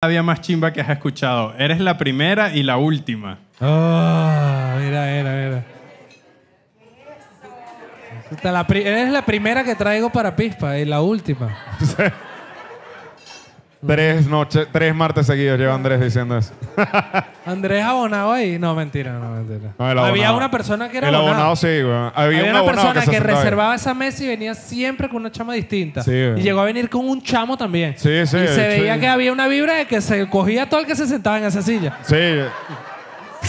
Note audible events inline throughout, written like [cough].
había más chimba que has escuchado. Eres la primera y la última. Oh, mira, mira, mira. eres la primera que traigo para Pispa y la última. [laughs] tres noches, tres martes seguidos lleva Andrés diciendo eso. [laughs] Andrés abonado ahí. No, mentira, no, mentira. Había una persona que era El abonado, sí, Había, una persona que, reservaba esa mesa y venía siempre con una chama distinta. Sí, y llegó a venir con un chamo también. Sí, sí. Y se veía que había una vibra de que se cogía todo el que se sentaba en esa silla. Sí.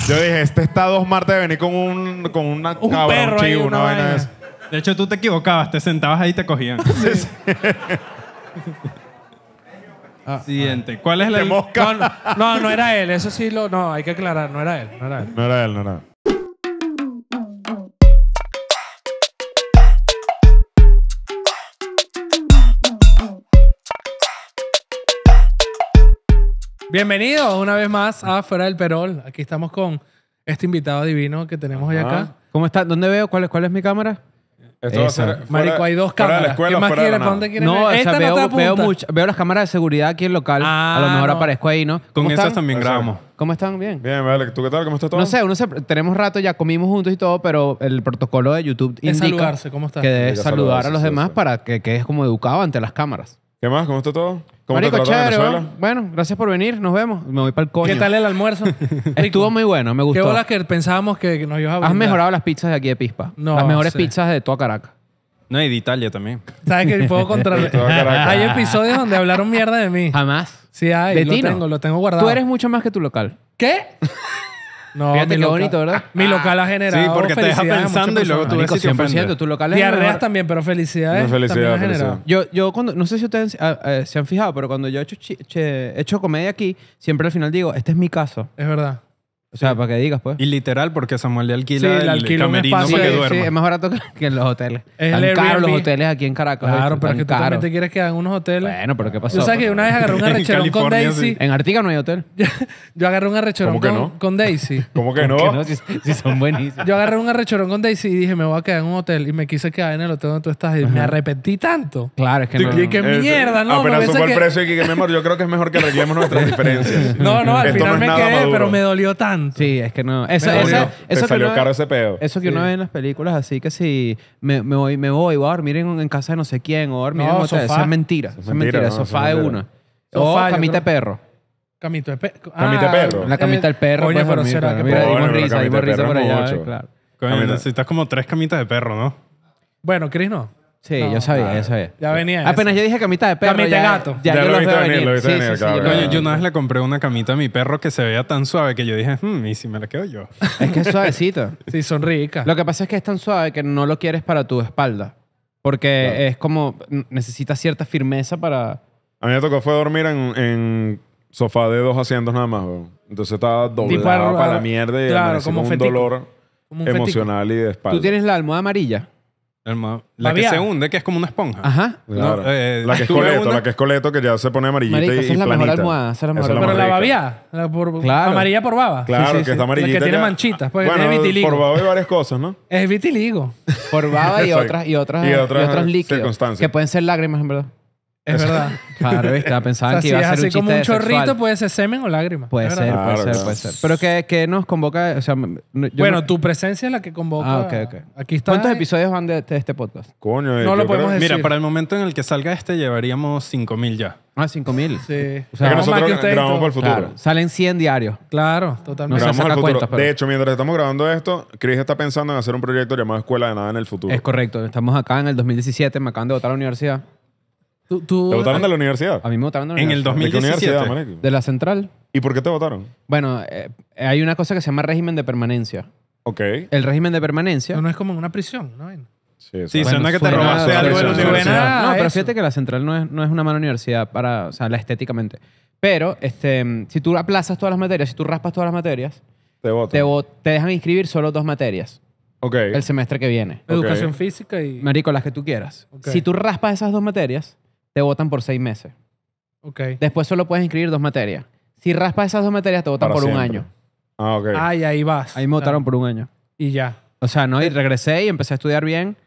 Yo dije, este está dos martes de venir con un, con una cabra, un una de hecho, tú te equivocabas, te sentabas ahí y te cogían. [laughs] Ah, Siguiente. Ah. ¿Cuál es la.? mosca. No, no, era [laughs] él. Eso sí lo. No, hay que aclarar. No era él. No era él. No era él, una vez más a Fuera del Perol. Aquí estamos con este invitado divino que tenemos hoy acá. ¿Cómo está? ¿Dónde veo? cuál es mi cámara? Esto va a ser Marico, hay dos cámaras. escuela, más quieres? ¿Para dónde quieres No, o sea, Esta veo, veo, mucho- veo las cámaras de seguridad aquí en local. Ah, a lo mejor aparezco ahí, ¿no? Con esas están? también grabamos. ¿Cómo están? Bien. Bien, vale. ¿Tú qué tal? ¿Cómo está todo? No sé, uno se- tenemos rato, ya comimos juntos y todo, pero el protocolo de YouTube indica saludarse, ¿cómo que debes saludar a los demás para que quedes como educado ante las cámaras. ¿Qué más? ¿Cómo está todo? ¿Cómo Marico, chévere, Bueno, gracias por venir. Nos vemos. Me voy para el coño. ¿Qué tal el almuerzo? [laughs] Estuvo muy bueno, me gustó. Qué bolas que pensábamos que nos ibas a Has mejorado las pizzas de aquí de Pispa. No, las mejores pizzas de toda Caracas. No, y de Italia también. ¿Sabes que puedo contra. [laughs] hay episodios donde hablaron mierda de mí. Jamás. Sí, hay. De lo tengo, lo tengo guardado. Tú eres mucho más que tu local. ¿Qué? [laughs] No, Fíjate qué bonito, ¿verdad? Mi local ha generado. Sí, porque te deja pensando y luego tú ves si tu local es también, pero felicidades. felicidades, también ha Yo, yo cuando, no sé si ustedes ah, eh, se han fijado, pero cuando yo he hecho, he hecho comedia aquí, siempre al final digo, este es mi caso. Es verdad. O sea, para que digas, pues. Y literal, porque Samuel le alquila el camerino para que duerma. sí, es más barato que- en los hoteles. Es caros los hoteles aquí en Caracas. Claro, pero es que tú también te quieres quedar en unos hoteles. Bueno, pero ¿qué pasó? Tú sabes que una vez agarré un En con Daisy. En Artigas no hay hotel. [laughs] Yo agarré un arrechorón con, Daisy. [laughs] ¿Cómo que no? Que no, si, son buenísimos. Yo agarré un arrechorón con Daisy y dije, me voy a quedar en un hotel. Y me quise quedar en el hotel donde tú estás. Y me arrepentí tanto. Claro, es que no. Y qué mierda, no, me Apenas supo el precio y que, me yo creo que es mejor que arreglemos nuestras [laughs] diferencias. No, no, al final me quedé, pero me dolió tanto. Sí, es que no. Eso, que salió uno caro ese Eso que uno ve en las películas, así que si me, voy, me voy, a dormir en, casa de no sé quién, o dormir en es mentira. es mentira, sofá de una. O ah, camita de perro. ¿Camita de perro. la camita del perro. Oye, por allá. necesitas como tres camitas de perro, ¿no? Bueno, Cris, no. Sí, yo sabía, yo sabía. Ya venía Apenas yo dije camita de perro. Camita de gato. Ya, lo viste venir, lo viste Sí, venir, sí, yo Coño, una vez le compré una camita a mi perro que se veía tan suave que yo dije, hmm, ¿y si me la quedo yo? [laughs] Es que es suavecito. Sí, son ricas. Lo que pasa es que es tan suave que no lo quieres para tu espalda. Porque es como. necesita Necesitas cierta firmeza para. A mí me tocó fue dormir en, sofá de dos asientos nada más, Entonces estaba doblado ah, para la mierda y claro, un dolor emocional y de espalda. Tú tienes la almohada amarilla la que se hunde, que es como una esponja. Ajá. la que eh, es coleto, la que es coleto, que ya se pone amarillita y, la mejor almohada. Esa es la mejor almohada. Pero la babía. amarilla por baba. Claro, que está amarillita. La que tiene manchitas, porque tiene vitiligo. Por baba hay varias cosas, ¿no? Es vitiligo. [laughs] Por baba y otras, y otras, y otras, eh, líquidos. Que pueden ser lágrimas, en verdad. Es verdad. Claro, ¿viste? que iba si así como un chorrito, puede ser semen o lágrima. Puede ser, puede ser, puede ser. Pero que, que nos convoca, Bueno, tu presencia es la que convoca. Ah, ok, ok. Aquí está. ¿Cuántos episodios van de, este podcast? Coño, eh, No lo podemos decir. Mira, para el momento en el que salga este, llevaríamos 5.000 ya. Ah, 5000. Sí. O sea, que el futuro. salen 100 diarios. Claro, totalmente. De hecho, mientras estamos grabando esto, Chris está pensando en hacer un proyecto llamado Escuela de Nada en el futuro. Es correcto. Estamos acá en el 2017, me acaban de votar a la universidad. ¿Tú, te votaron de la universidad? A mí me votaron de la en universidad. En el 2017. ¿De, ¿De la central. ¿Y por qué te votaron? Bueno, eh, hay una cosa que se llama régimen de permanencia. Ok. El régimen de permanencia. No, es como una prisión, ¿no? Sí, sí bueno, que te robaste algo de la universidad. No, pero fíjate que la central no es, no es una mala universidad para, o sea, la estéticamente. Pero este, si tú aplazas todas las materias, si tú raspas todas las materias, te, te, te dejan inscribir solo dos materias. ¿ok? El semestre que viene. Educación física y. Marico, las que tú quieras. Si tú raspas esas dos materias, te votan por seis meses. Después solo puedes inscribir dos materias. Si raspas esas dos materias, te votan por un año. Ah, ok. Ahí ahí vas. Ahí me votaron por un año. Y ya. O sea, no, y eh, regresé y empecé a estudiar bien.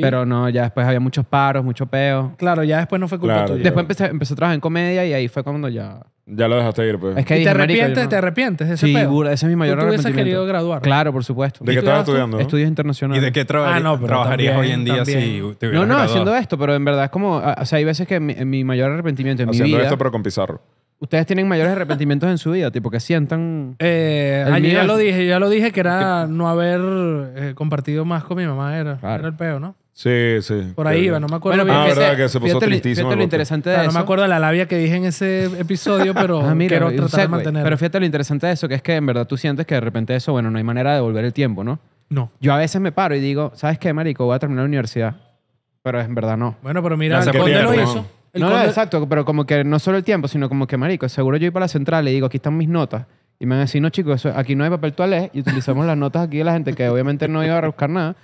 Pero no, ya después había muchos paros, mucho peo. Claro, ya después no fue culpa tuya. Después empecé, empecé a trabajar en comedia y ahí fue cuando ya... Ya lo dejaste ir, pues. Es que ¿Y te arrepientes, te arrepientes de ese Sí, ese es mi mayor ¿Tú querido graduar? Claro, por supuesto. ¿De qué estabas estudiando? Estudios internacionales. ¿Y de qué ah, trabajarías hoy en día si te hubieras No, no, haciendo esto, pero en verdad es como... O sea, hay veces que mi, mayor arrepentimiento en mi vida... Haciendo esto, pero con Pizarro. Ustedes tienen mayores arrepentimientos en su vida, tipo que sientan... Eh, ah, ya lo dije, ya lo dije que era no haber eh, compartido más con mi mamá, era el peo, ¿no? Sí, sí. Por ahí iba, no me acuerdo Ah, verdad, que se puso tristísimo. Fíjate lo interesante de eso. no me acuerdo la labia que dije en ese [laughs] episodio, pero ah, quiero tratar de Pero fíjate lo interesante de eso, que es que en verdad tú sientes que de repente eso, bueno, no hay manera de devolver el tiempo, ¿no? No. Yo a veces me paro y digo, ¿sabes qué, marico? Voy a terminar la universidad. Pero en verdad no. Bueno, pero mira, ¿Se acuerdan lo hizo. ¿no? exacto, pero como que no solo el tiempo, sino como que, marico, seguro yo voy para la central y digo, aquí están mis notas. Y me van a decir, no, chicos, eso- aquí no hay papel toalé y utilizamos las notas aquí de la gente que obviamente no iba a buscar nada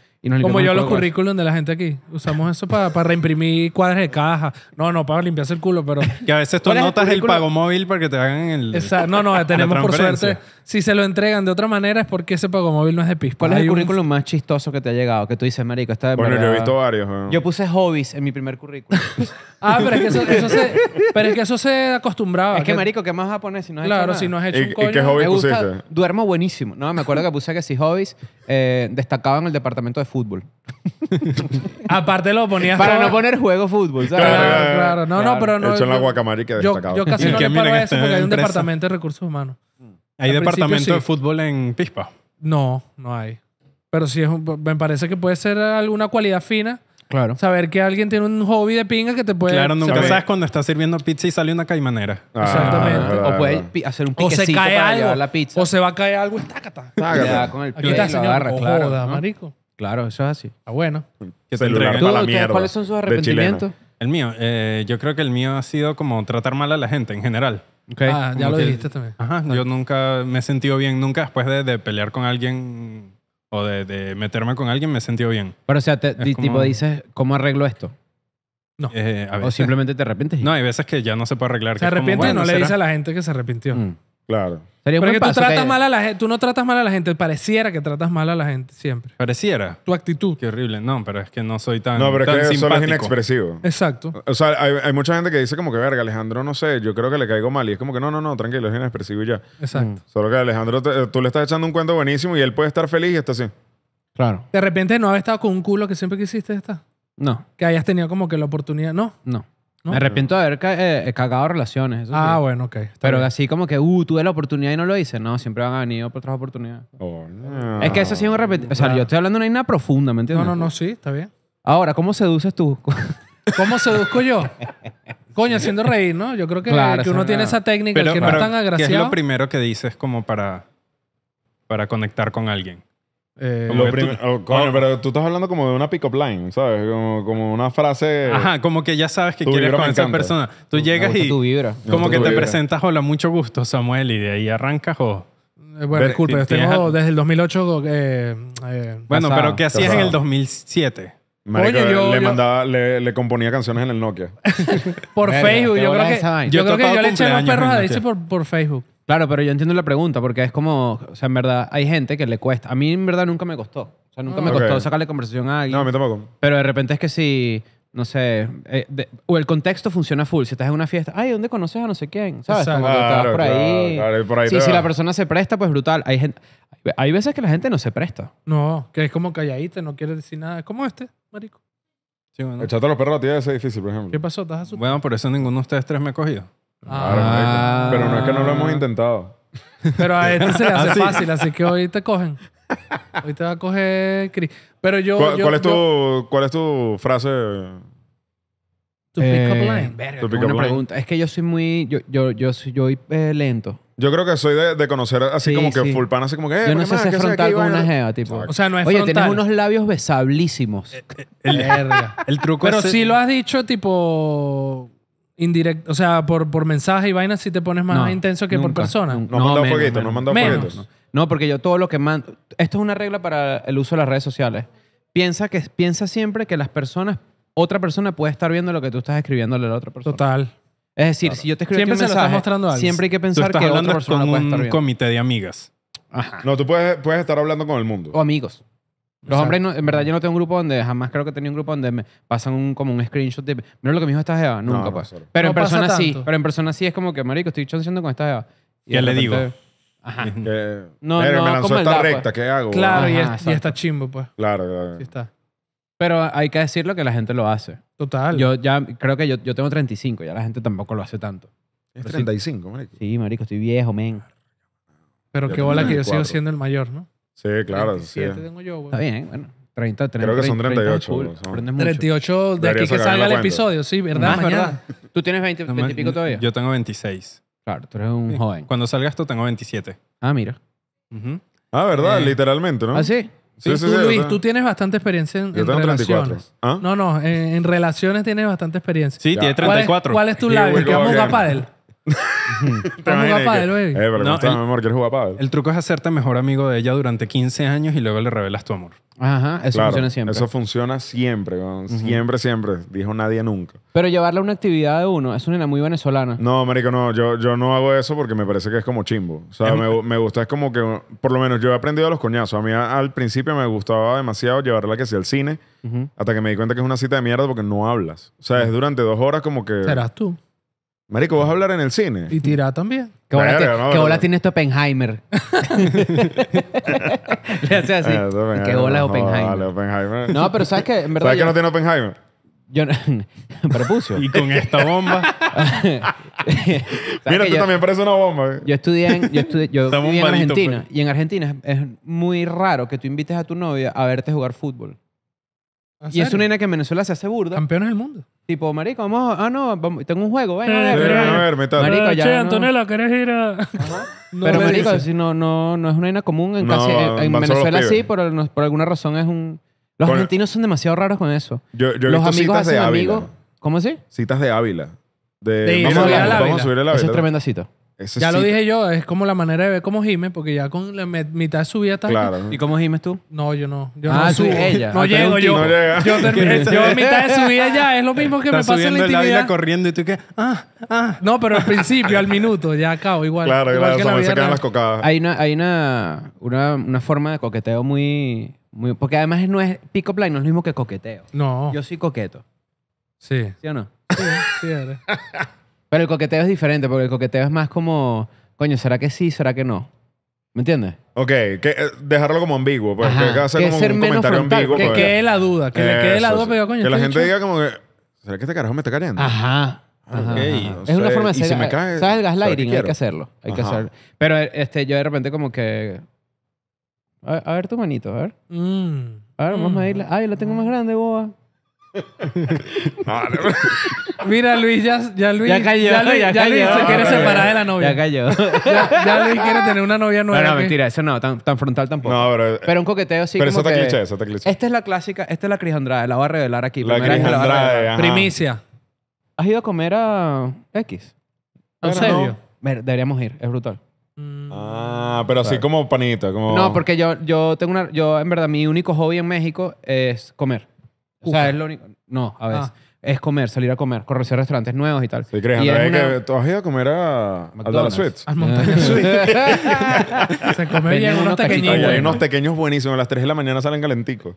como yo los currículums de la gente aquí. Usamos eso para, reimprimir cuadros de caja. No, no, para limpiarse el culo, pero... [laughs] Que a veces tú notas el, pago móvil para que te hagan el... Exacto. No, no, [laughs] tenemos por suerte si se lo entregan de otra manera es porque ese pago móvil no es de pisco ¿Cuál es el currículum más chistoso que te ha llegado? Que tú dices, marico, está de Bueno, yo he visto varios. Yo puse hobbies en mi primer currículum. [laughs] Ah, pero es que eso, se, pero es que eso se acostumbraba. es que, marico, ¿qué más vas a poner si no has hecho Claro, si no has hecho un y qué hobbies pusiste? duermo buenísimo. No, me acuerdo que puse que si hobbies eh, destacaba en el departamento de fútbol. [laughs] Aparte lo ponías Para no poner juego fútbol, Claro, claro, No, no, pero no. Hecho en la yo- que destacado. yo casi no que le paro eso porque hay un departamento de recursos humanos. ¿Hay departamento de fútbol en Pispa? No, no hay. Pero sí, es me parece que puede ser alguna cualidad fina. Claro. Saber que alguien tiene un hobby de pinga que te puede... Claro, nunca sabes cuando estás sirviendo pizza y sale una caimanera. Ah, Exactamente. o puede hacer un se cae algo. pizza. O se va a caer algo y tácata. [laughs] claro. Claro, eso es así. Ah, bueno. ¿Cuáles son sus arrepentimientos? El mío, eh, yo creo que el mío ha sido como tratar mal a la gente en general. Ah, ya lo dijiste también. Ajá, yo nunca me he sentido bien, nunca después de, de pelear con alguien o de, de, meterme con alguien me he sentido bien. Pero o sea, tipo dices, ¿cómo arreglo esto? No. Eh, o simplemente te arrepientes. No, hay veces que ya no se puede arreglar. Se arrepiente no le dice a la gente que se arrepintió. Mm. Claro. Sería Pero que tú mal a la gente, tú no tratas mal a la gente, pareciera que tratas mal a la gente siempre. Pareciera. Tu actitud. Qué horrible. No, pero es que no soy tan. No, pero es que solo es inexpresivo. Exacto. O sea, hay, mucha gente que dice como que, verga, Alejandro, no sé, yo creo que le caigo mal. Y es como que, no, no, no, tranquilo, es inexpresivo y ya. Exacto. Mm. Solo que Alejandro, tú le estás echando un cuento buenísimo y él puede estar feliz y está así. Claro. De repente no habías estado con un culo que siempre quisiste estar. No, Que hayas tenido como que la oportunidad. No. no. Me arrepiento de haber eh, cagado relaciones. Ah, bueno, ok. Pero así como que, uh, tuve la oportunidad y no lo hice. No, siempre van a venir otras oportunidades. Oh, es que eso sí un O sea, yo estoy hablando de una ina profunda, ¿me entiendes? No, no, no, sí, está bien. Ahora, ¿cómo seduces tú? [laughs] ¿Cómo seduzco yo? Coño, haciendo reír, ¿no? Yo creo que, que uno tiene esa técnica, que no es tan ¿qué es lo primero que dices como para, para conectar con alguien? Eh, oh, oh. pero tú estás hablando como de una pick-up line, ¿sabes? Como, una frase. Ajá, como que ya sabes que quieres con esa persona. Tú llegas y. Como que te presentas, hola, mucho gusto, Samuel, y de ahí arrancas o. Eh, bueno, disculpe, yo tengo desde el 2008. Eh, bueno, pero que hacías en el 2007? Oye, yo, le, mandaba, le, componía canciones en el Nokia. [laughs] por Facebook, yo creo que yo, creo que yo le eché los perros a Dice por Facebook. Claro, pero yo entiendo la pregunta porque es como, o sea, en verdad hay gente que le cuesta. A mí en verdad nunca me costó. O sea, nunca me costó sacarle conversación a alguien. No, a mí Pero de repente es que si, no sé, eh, o el contexto funciona full. Si estás en una fiesta, ay, ¿dónde conoces a no sé quién? ¿Sabes? Exacto. por ahí. Sí, si la persona se presta, pues brutal. Hay, gente, hay veces que la gente no se presta. No, que es como calladita, no quiere decir nada. Es como este, marico. Sí, bueno. los perros a ti es difícil, por ejemplo. ¿Qué pasó? ¿Estás asustado? Bueno, por eso ninguno de ustedes tres me ha cogido. Ah. Pero no es que no lo hemos intentado. Pero a este se le [laughs] hace ah, fácil, así que hoy te cogen. Hoy te va a coger Chris. Pero yo. ¿Cuál, es, tu, ¿cuál es tu frase? Tu pick up eh, line. pick Es que yo soy muy. Yo, yo, yo soy eh, lento. Yo creo que soy de, de conocer así como que full pan, así como que. Eh, yo no sé es frontal con una jeva, tipo. O sea, no es Oye, tienes unos labios besablísimos. [laughs] El, truco Pero es. Pero sí si lo has dicho, tipo indirecto, o sea, por, por mensaje y vainas si te pones más intenso que por persona. No, no porque yo todo lo que mando... Esto es una regla para el uso de las redes sociales. Piensa, que, piensa siempre que las personas... Otra persona puede estar viendo lo que tú estás escribiéndole a la otra persona. Total. Es decir, si yo te escribo Siempre un estás mostrando a siempre hay que pensar que otra persona puede estar un comité de amigas. No, tú puedes, puedes estar hablando con el mundo. O amigos. Los hombres, en verdad, yo no tengo un grupo donde, jamás creo que tenía un grupo donde me pasan como un screenshot de, mira lo que me dijo esta jeva, nunca no, pues. pero en persona sí, pero en persona sí es como que, marico, estoy chanceando con esta jeva. Y él le digo? [laughs] no, pero me lanzó esta pues? recta, ¿qué hago? Claro, y, está chimbo, pues. Claro, claro. Pero hay que decirlo que la gente lo hace. Total. Yo ya creo que yo, tengo 35, ya la gente tampoco lo hace tanto. Es 35, marico. Sí, marico, estoy viejo, men. Pero qué bola que yo sigo siendo el mayor, ¿no? Sí, claro. 37 tengo yo, güey. Está bien, ¿eh? bueno. 30, 30, Creo que son 38. 38 de aquí que salga el episodio, sí, ¿verdad? ¿verdad? Tú tienes 20, 20 y pico todavía. Yo tengo 26. Claro, tú eres un joven. Cuando salgas tú tengo 27. Ah, mira. Ah, ¿verdad? Eh. Literalmente, ¿no? Ah, sí. Luis, tú tienes bastante experiencia en, yo tengo relaciones. 34. ¿Ah? No, no, en, relaciones tienes bastante experiencia. Sí, tiene 34. ¿Cuál es, tu lado? ¿Qué vamos a él? [laughs] Eh. eh, pero No, el- mi amor, El truco es hacerte mejor amigo de ella durante 15 años y luego le revelas tu amor. Ajá, eso funciona siempre. Eso funciona siempre, siempre, siempre. Dijo nadie nunca. Pero llevarla a una actividad de uno, es una muy venezolana. No, marico, no. Yo, yo no hago eso porque me parece que es como chimbo. O sea, me, gusta, es como que... Por lo menos yo he aprendido a los coñazos. A mí al principio me gustaba demasiado llevarla que sea al cine hasta que me di cuenta que es una cita de mierda porque no hablas. O sea, es durante dos horas como que... ¿Serás tú? Marico, ¿vas a hablar en el cine? Y tirá también. ¿Qué bola, tiene este Oppenheimer? [laughs] [laughs] Le hace así. Eh, ¿Qué bola es no, Oppenheimer? vale, Oppenheimer. No, pero ¿sabes qué? En verdad. ¿Sabes que no tiene Oppenheimer? yo no- [laughs] Prepucio. Y con esta bomba Mira, tú este yo, también parece una bomba. Eh. Yo estudié en, yo estudié- yo en Argentina. Pues. Y en Argentina es muy raro que tú invites a tu novia a verte jugar fútbol. Y es una nena que en Venezuela se hace burda. Campeones del mundo. Tipo, marico, vamos, ah, no, tengo un juego, ven. Eh, a ver, metal. Marico, ya, che, Antonella, ¿querés ir a...? [laughs] pero, marico, si no, no, no es una nena común en, eh, en Venezuela sí, por, por alguna razón es un... Los argentinos son demasiado raros con eso. Yo, los amigos citas de amigos. ¿Cómo así? Citas de Ávila. De, vamos, a, subir la Ávila. Esa es tremenda cita ya lo dije yo, es como la manera de ver cómo gime, porque ya con la mitad de su vida está. ¿Y cómo gimes tú? No, yo no. Yo ah, no subo. ella. No ah, llego yo. Yo, [laughs] yo mitad de su vida ya es lo mismo que me pasa en la intimidad. La corriendo y tú que, ah, ah. No, pero al principio, al minuto, ya acabo igual. Claro, igual claro, que las cocadas. Hay una, hay una, una, una forma de coqueteo muy, muy, porque además no es pico play, no es lo mismo que coqueteo. No. Yo soy coqueto. Sí. ¿Sí o no? Sí, sí pero el coqueteo es diferente, porque el coqueteo es más como, coño, ¿será que sí? ¿Será que no? ¿Me entiendes? Ok, eh, dejarlo como ambiguo, pues Ajá, que hacer ser un menos comentario frontal, ambiguo. Que pues. quede la duda, que le quede la duda, pero coño. Que la gente diga como que, ¿será que este carajo me está cayendo? Ajá. Es una forma de ser. ¿Sabes el gaslighting? Hay que hacerlo. Hay que hacerlo. Pero este, yo de repente, como que. A, ver tu manito, a ver. Mm. A ver, vamos a mm. irle, Ay, la tengo más grande, boba. [laughs] Mira, Luis, ya, Luis. Ya Luis, se quiere separar de la novia. Ya cayó. Ya, Luis quiere tener una novia nueva. No, mentira, eso no, tan, frontal tampoco. pero. un coqueteo sí. Pero eso está cliché, eso te cliché. Esta es la clásica, esta es la Cris Andrade, la voy a revelar aquí. La Cris Primicia. ¿Has ido a comer a X? ¿En serio? Deberíamos ir, es brutal. Mm. Ah, pero así como panita, como... No, porque yo, yo tengo una... Yo, en verdad, mi único hobby en México es comer. O sea, es lo único. No, a veces. Ah. Es comer, salir a comer, conocer restaurantes nuevos y tal. ¿Sí crees, y es que tú a comer a, Dallas Suites. Al montaña Suites. [laughs] [laughs] Se come bien unos unos hay unos pequeños buenísimos. A las 3 de la mañana salen calenticos.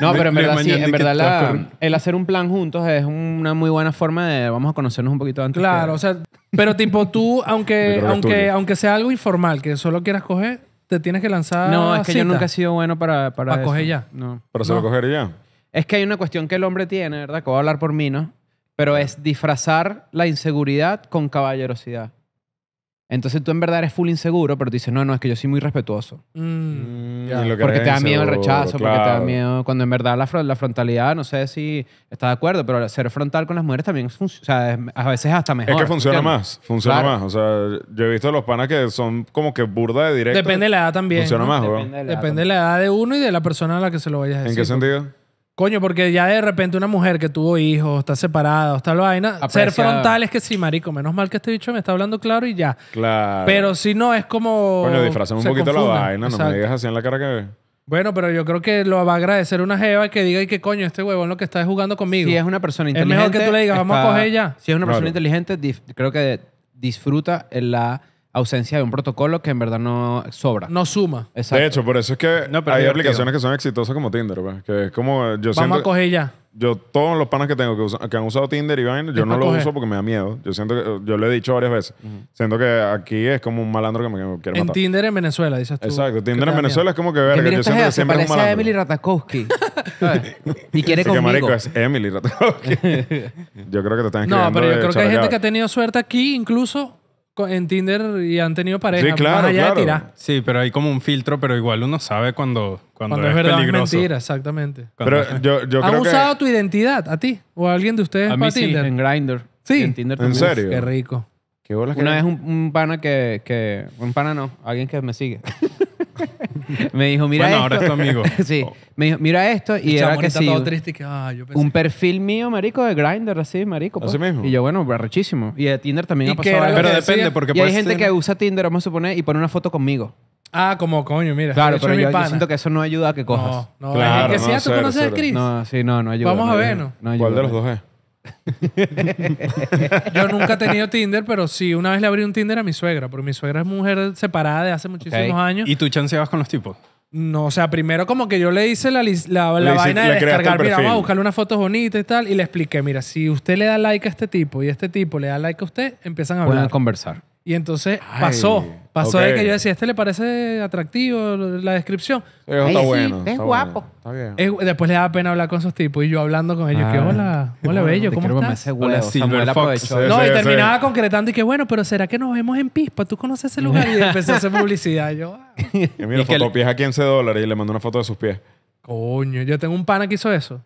No, pero en verdad sí, en verdad la- el hacer un plan juntos es una muy buena forma de vamos a conocernos un poquito antes. Claro, o sea, pero tipo tú, aunque, aunque, aunque sea algo informal, que solo quieras coger, te tienes que lanzar. No, es que yo nunca he sido bueno para. Para, coger ya. No. ¿Para Es que hay una cuestión que el hombre tiene, ¿verdad? Que voy a hablar por mí, ¿no? Pero es disfrazar la inseguridad con caballerosidad. Entonces tú en verdad eres full inseguro, pero dices, no, no, es que yo soy muy respetuoso. Mm, porque te da miedo el rechazo, porque te da miedo. Cuando en verdad la, frontalidad, no sé si estás de acuerdo, pero ser frontal con las mujeres también o sea, a veces hasta mejor. Es que funciona más, funciona más. O sea, yo he visto a los panas que son como que burda de directo. Depende de la edad también. Funciona más, Depende, la, Depende de la edad de uno y de la persona a la que se lo vayas a decir. ¿En qué pues. sentido? Coño, porque ya de repente una mujer que tuvo hijos, está separada, está la vaina, ser frontal es que sí, marico, menos mal que este bicho me está hablando claro y ya. Claro. Pero si no, es como. Coño, disfrazamos un poquito la vaina, no me digas así en la cara que. Bueno, pero yo creo que lo va a agradecer una jeva que diga, y que coño, este huevón lo que está jugando conmigo. Si es una persona inteligente. Es mejor que tú le digas, vamos a coger ya. Si es una persona inteligente, creo que disfruta en la ausencia de un protocolo que en verdad no sobra. No suma. Exacto. De hecho, por eso es que hay aplicaciones que son exitosas como Tinder, pues, que es como yo Vamos a coger ya. Yo todos los panas que tengo que, que han usado Tinder y vaina, yo no lo uso porque me da miedo. Yo siento que yo lo he dicho varias veces. Siento que aquí es como un malandro que me quiere matar. En Tinder en Venezuela, dices tú. Exacto, Tinder en Venezuela es como que ver yo siento que siempre es un malandro. Emily [laughs] y quiere conmigo. Que marico es Emily Ratakowski. [laughs] yo creo que te están escribiendo. No, pero yo creo que hay gente que ha tenido suerte aquí incluso en Tinder y han tenido pareja. Sí, allá de tirar. Sí, pero hay como un filtro, pero igual uno sabe cuando, cuando, cuando es, verdad peligroso. mentira, exactamente. pero yo, ¿Han usado tu identidad a ti o a alguien de ustedes a mí sí, en Grindr. Sí. En Tinder también. ¿En serio? Qué rico. Una que... vez un, un, pana que, que... Un pana no, alguien que me sigue. [laughs] [laughs] me dijo, mira bueno, esto. ahora esto, amigo. [laughs] sí. Oh. Me dijo, mira esto. Y, era que sí. triste, ah, un perfil mío, marico, de Grindr, así, marico. Así pues. mismo. Y yo, bueno, rechísimo. Y de Tinder también ha pasado algo. Pero depende, porque... Y hay gente que usa Tinder, vamos a suponer, y pone una foto conmigo. Ah, como coño, mira. Claro, pero yo, siento que eso no ayuda a que cojas. No, no. Claro, es que si no, tú conoces a Chris. No, sí, no, no ayuda. Vamos a ver, ¿no? ¿Cuál de los dos es? [laughs] Yo nunca he tenido Tinder, pero sí, una vez le abrí un Tinder a mi suegra, porque mi suegra es mujer separada de hace muchísimos años. ¿Y tú vas con los tipos? No, o sea, primero como que yo le hice la, la, vaina de descargar, mira, vamos a buscarle unas fotos bonitas y tal, y le expliqué, mira, si usted le da like a este tipo y este tipo le da like a usted, empiezan a hablar. Pueden conversar. Y entonces pasó. Pasó de que yo decía, este le parece atractivo la descripción. Sí, bueno. es guapo. Está bien. después le da pena hablar con esos tipos y yo hablando con ellos. que ah. hola, hola, bello, ¿cómo estás? Samuel aprovechó. no, y terminaba concretando y que bueno, pero ¿será que nos vemos en Pispa? ¿Tú conoces ese lugar? y empecé a hacer publicidad. Yo, ah". [laughs] y mira, fotopies a 15 dólares y le mandó una foto de sus pies. Coño, yo tengo un pana que hizo eso.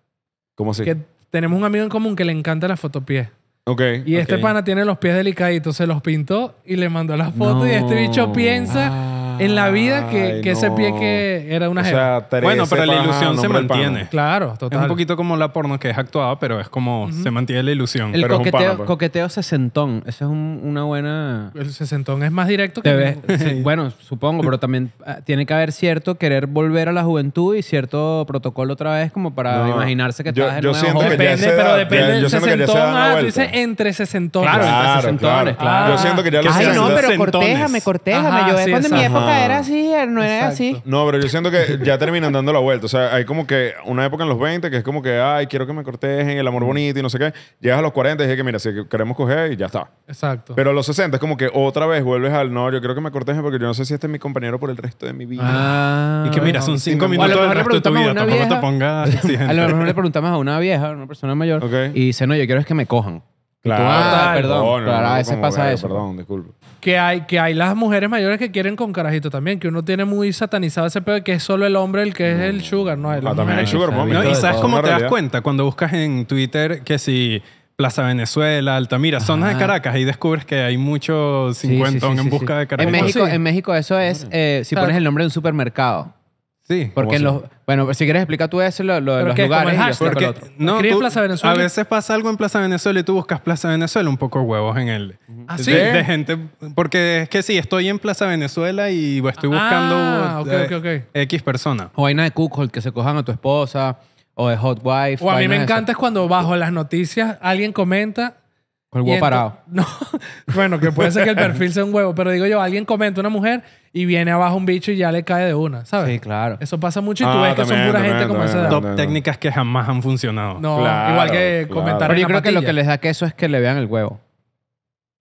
¿Cómo así? Que tenemos un amigo en común que le encanta la fotopies. Okay. Y este pana tiene los pies delicaditos, se los pintó y le mandó la foto. Y este bicho piensa ah en la vida que, que ese pie que era una o sea, Bueno, pero la ilusión se mantiene. Claro, total. Es un poquito como la porno que es actuada, pero es como se mantiene la ilusión. El pero un coqueteo, pues. coqueteo sesentón. Esa es una buena... El sesentón es más directo que... bueno, supongo, pero también ah, tiene que haber cierto querer volver a la juventud y cierto protocolo otra vez como para imaginarse que estás de yo nuevo siento que Depende, pero depende ya- yo siento que sesentón. Ah, tú dices entre sesentones. Claro, entre claro. Yo siento que ya los Ay, no, pero corteja, cortéjame, cortéjame. me yo sí, cuando mi época era así, eh, no era así. No, pero yo siento que ya terminan dando la vuelta. O sea, hay como que una época en los 20 que es como que, ay, quiero que me cortejen, el amor mm. bonito y no sé qué. Llegas a los 40 y dije que, mira, si queremos coger y ya está. Exacto. Pero a los 60 es como que otra vez vuelves al, no, yo quiero que me cortejen porque yo no sé si este es mi compañero por el resto de mi vida. Ah, y que, mira, son cinco minutos del resto de tu vida. Tampoco te pongas. [laughs] A lo mejor le preguntamos a una vieja, a una persona mayor, y dice, no, yo quiero es que me cojan. Claro, perdón. claro, pasa eso. Pues. Perdón, disculpe. Que hay, que hay las mujeres mayores que quieren con carajito también, que uno tiene muy satanizado ese pedo que es solo el hombre el que es el sugar, ¿no? Ah, el ah, también hay sugar y sabes cómo te das cuenta cuando buscas en Twitter que si Plaza Venezuela, Altamira, zonas de ah. Caracas, y descubres que hay muchos cincuentón en busca de carajito. En México, eso es, eh, si pones el nombre de un supermercado. Sí. Porque en los, bueno, si quieres explicar tú eso, lo, de los lugares. No, A veces pasa algo en Plaza Venezuela y tú buscas Plaza Venezuela un poco huevos en él. Así. Ah, de, gente, porque es que sí, estoy en Plaza Venezuela y pues, estoy ah, buscando ah, X persona. O hay una de Cookhold que se cojan a tu esposa, o de Hot Wife. O a mí me encanta es cuando bajo las noticias alguien comenta el huevo parado. [laughs] No, bueno, que puede ser que el perfil sea un huevo, pero digo yo, alguien comenta, una mujer y viene abajo un bicho y ya le cae de una, ¿sabes? Sí, claro. Eso pasa mucho y tú ah, ves que son pura gente como esa edad. técnicas que jamás han funcionado. No, igual que comentar Pero yo creo que lo que les da queso es que le vean el huevo.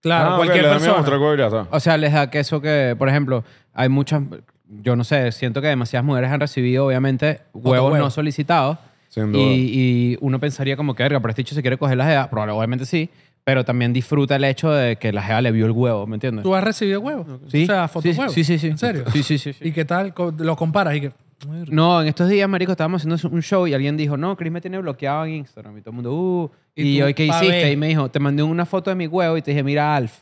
Claro, ah, cualquier persona. O sea, les da queso que, por ejemplo, hay muchas, yo no sé, siento que demasiadas mujeres han recibido, obviamente, huevos no solicitados. Y, uno pensaría como que, verga, pero este chico se quiere coger las edades. Probablemente sí. Pero también disfruta el hecho de que la jeva le vio el huevo, ¿me entiendes? ¿Tú has recibido huevos? Sí. O sea, fotos sí, huevos. Sí, sí, sí. ¿En serio? Sí, sí, sí. ¿Y qué tal? ¿Lo comparas? ¿Y No, en estos días, marico, estábamos haciendo un show y alguien dijo, no, Chris me tiene bloqueado en Instagram. Y todo el mundo, uh. ¿Y, hoy qué hiciste? Y me dijo, te mandé una foto de mi huevo y te dije, mira, Alf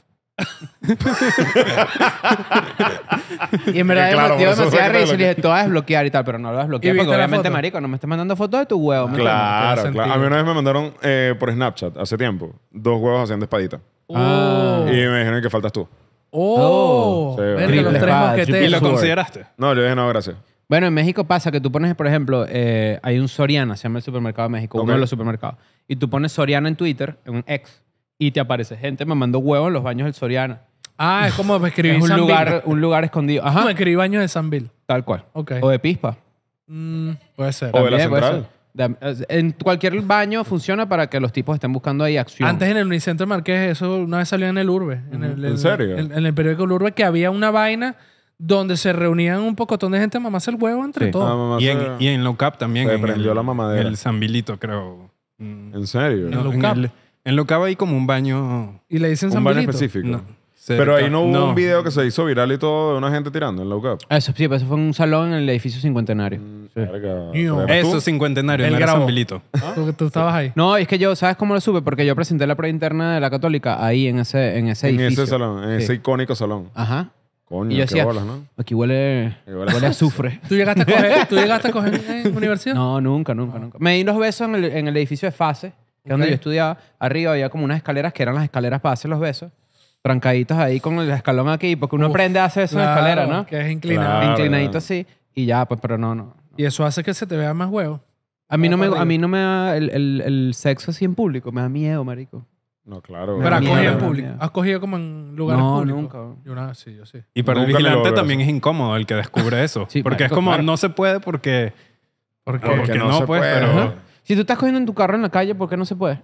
y en verdad me dio demasiada risa y dije, tú vas a desbloquear y tal, pero no lo desbloqueé porque obviamente, marico, no me estés mandando fotos de tu huevo. Claro, claro. A mí una vez me mandaron eh, por Snapchat, hace tiempo, dos huevos haciendo espadita. Ah. Y me dijeron que faltas tú. ¡Oh! oh. oh. ¿Y lo consideraste? No, yo dije no, gracias. Bueno, en México pasa que tú pones, por ejemplo, eh, hay un Soriana, se llama el supermercado de México, uno de los supermercados, y tú pones Soriana en Twitter, en un ex, y te aparece gente mamando huevo en los baños del Soriana. Ah, es como me escribí un lugar, un lugar escondido. Ajá, me escribí baños de San Tal cual. O de pispa. Mm, puede ser. O de la eh, En cualquier baño funciona para que los tipos estén buscando ahí acción. Antes en el Unicentro Marqués, eso una vez salió en el Urbe. En, serio? En, el periódico Urbe, que había una vaina donde se reunían un pocotón de gente a el huevo entre todos. Y en, y en también. se prendió la mamadera. El Sanbilito creo. ¿En serio? en en locaba hay como un baño. Y le dicen un baño específico. Pero ahí no hubo un video que se hizo viral y todo de una gente tirando en la UCAP. Ah, eso, sí, pero eso fue en un salón en el edificio cincuentenario. Mm, eso, cincuentenario, en el San ah. Tú, estabas ahí. No, es que yo, ¿sabes cómo lo supe? Porque yo presenté la prueba interna de la Católica ahí en ese, en ese En ese salón, en ese icónico salón. Ajá. Coño, qué bolas, ¿no? aquí huele, huele a azufre. [laughs] ¿Tú llegaste a coger, ¿tú llegaste a coger en universidad? No, nunca, nunca, nunca. Me di unos besos en el, en el edificio de fase que es donde yo estudiaba, arriba había como unas escaleras que eran las escaleras para hacer los besos, trancaditos ahí con el escalón aquí, porque uno aprende a hacer eso en escalera, ¿no? Que es inclinado. Inclinadito así, y ya, pues, pero no, no. ¿Y eso hace que se te vea más huevo? A mí, no me, a mí no me da el, el, el sexo así en público, me da miedo, marico. No, claro. Pero has cogido en público. Has cogido como en lugares no, públicos. No, nunca. Yo nada, sí, yo sí. Y para el vigilante también es incómodo el que descubre eso. [laughs] sí, porque es como, no se puede porque... Porque, no, se pues, puede. pero... Si tú estás cogiendo en tu carro en la calle, ¿por qué no se puede?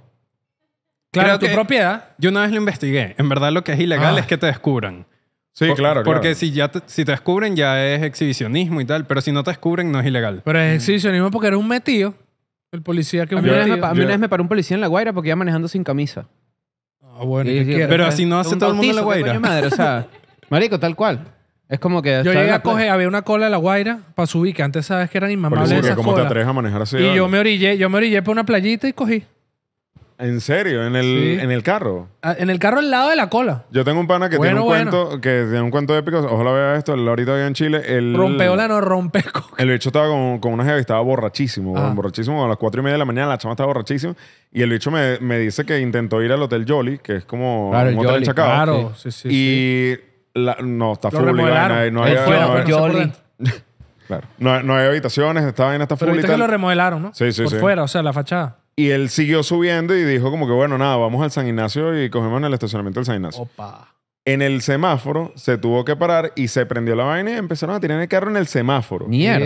Claro, tu propiedad. Yo una vez lo investigué. En verdad lo que es ilegal ah. es que te descubran. Sí, claro, Porque si ya te- si te descubren ya es exhibicionismo y tal, pero si no te descubren no es ilegal. Pero es mm. exhibicionismo porque era un metido. El policía que me, a mí una vez me paró un policía en La Guaira porque iba manejando sin camisa. Ah, bueno, Pero así no hace todo el mundo en La Guaira. o sea, [laughs] marico, tal cual. Es como que. Yo llegué a coger, había una cola en la Guaira para subir, que antes sabes que eran inmamables. ¿cómo te atreves a manejar así? Y yo me orillé, yo me orillé por una playita y cogí. ¿En serio? ¿En el, carro? Ah, en el carro al lado de la cola. Yo tengo un pana que tiene un cuento, que tiene un cuento épico. Ojalá vea esto, El ahorita había en Chile. Rompeola no rompe. El bicho estaba con, con una jeva estaba borrachísimo, ah. borrachísimo. A las cuatro y media de la mañana la chama estaba borrachísima. Y el bicho me, dice que intentó ir al Hotel Jolly, que es como Claro, claro. sí, sí. y no, está full. Eh, no hay, [laughs] no, hay- habitaciones, esta vaina está full. y que lo remodelaron, ¿no? Sí, sí, Por fuera, o sea, la fachada. Y él siguió subiendo y dijo como que, bueno, nada, vamos al San Ignacio y cogemos en el estacionamiento del San Ignacio. Opa. En el semáforo se tuvo que parar y se prendió la vaina y empezaron a tirar el carro en el semáforo. Mierda.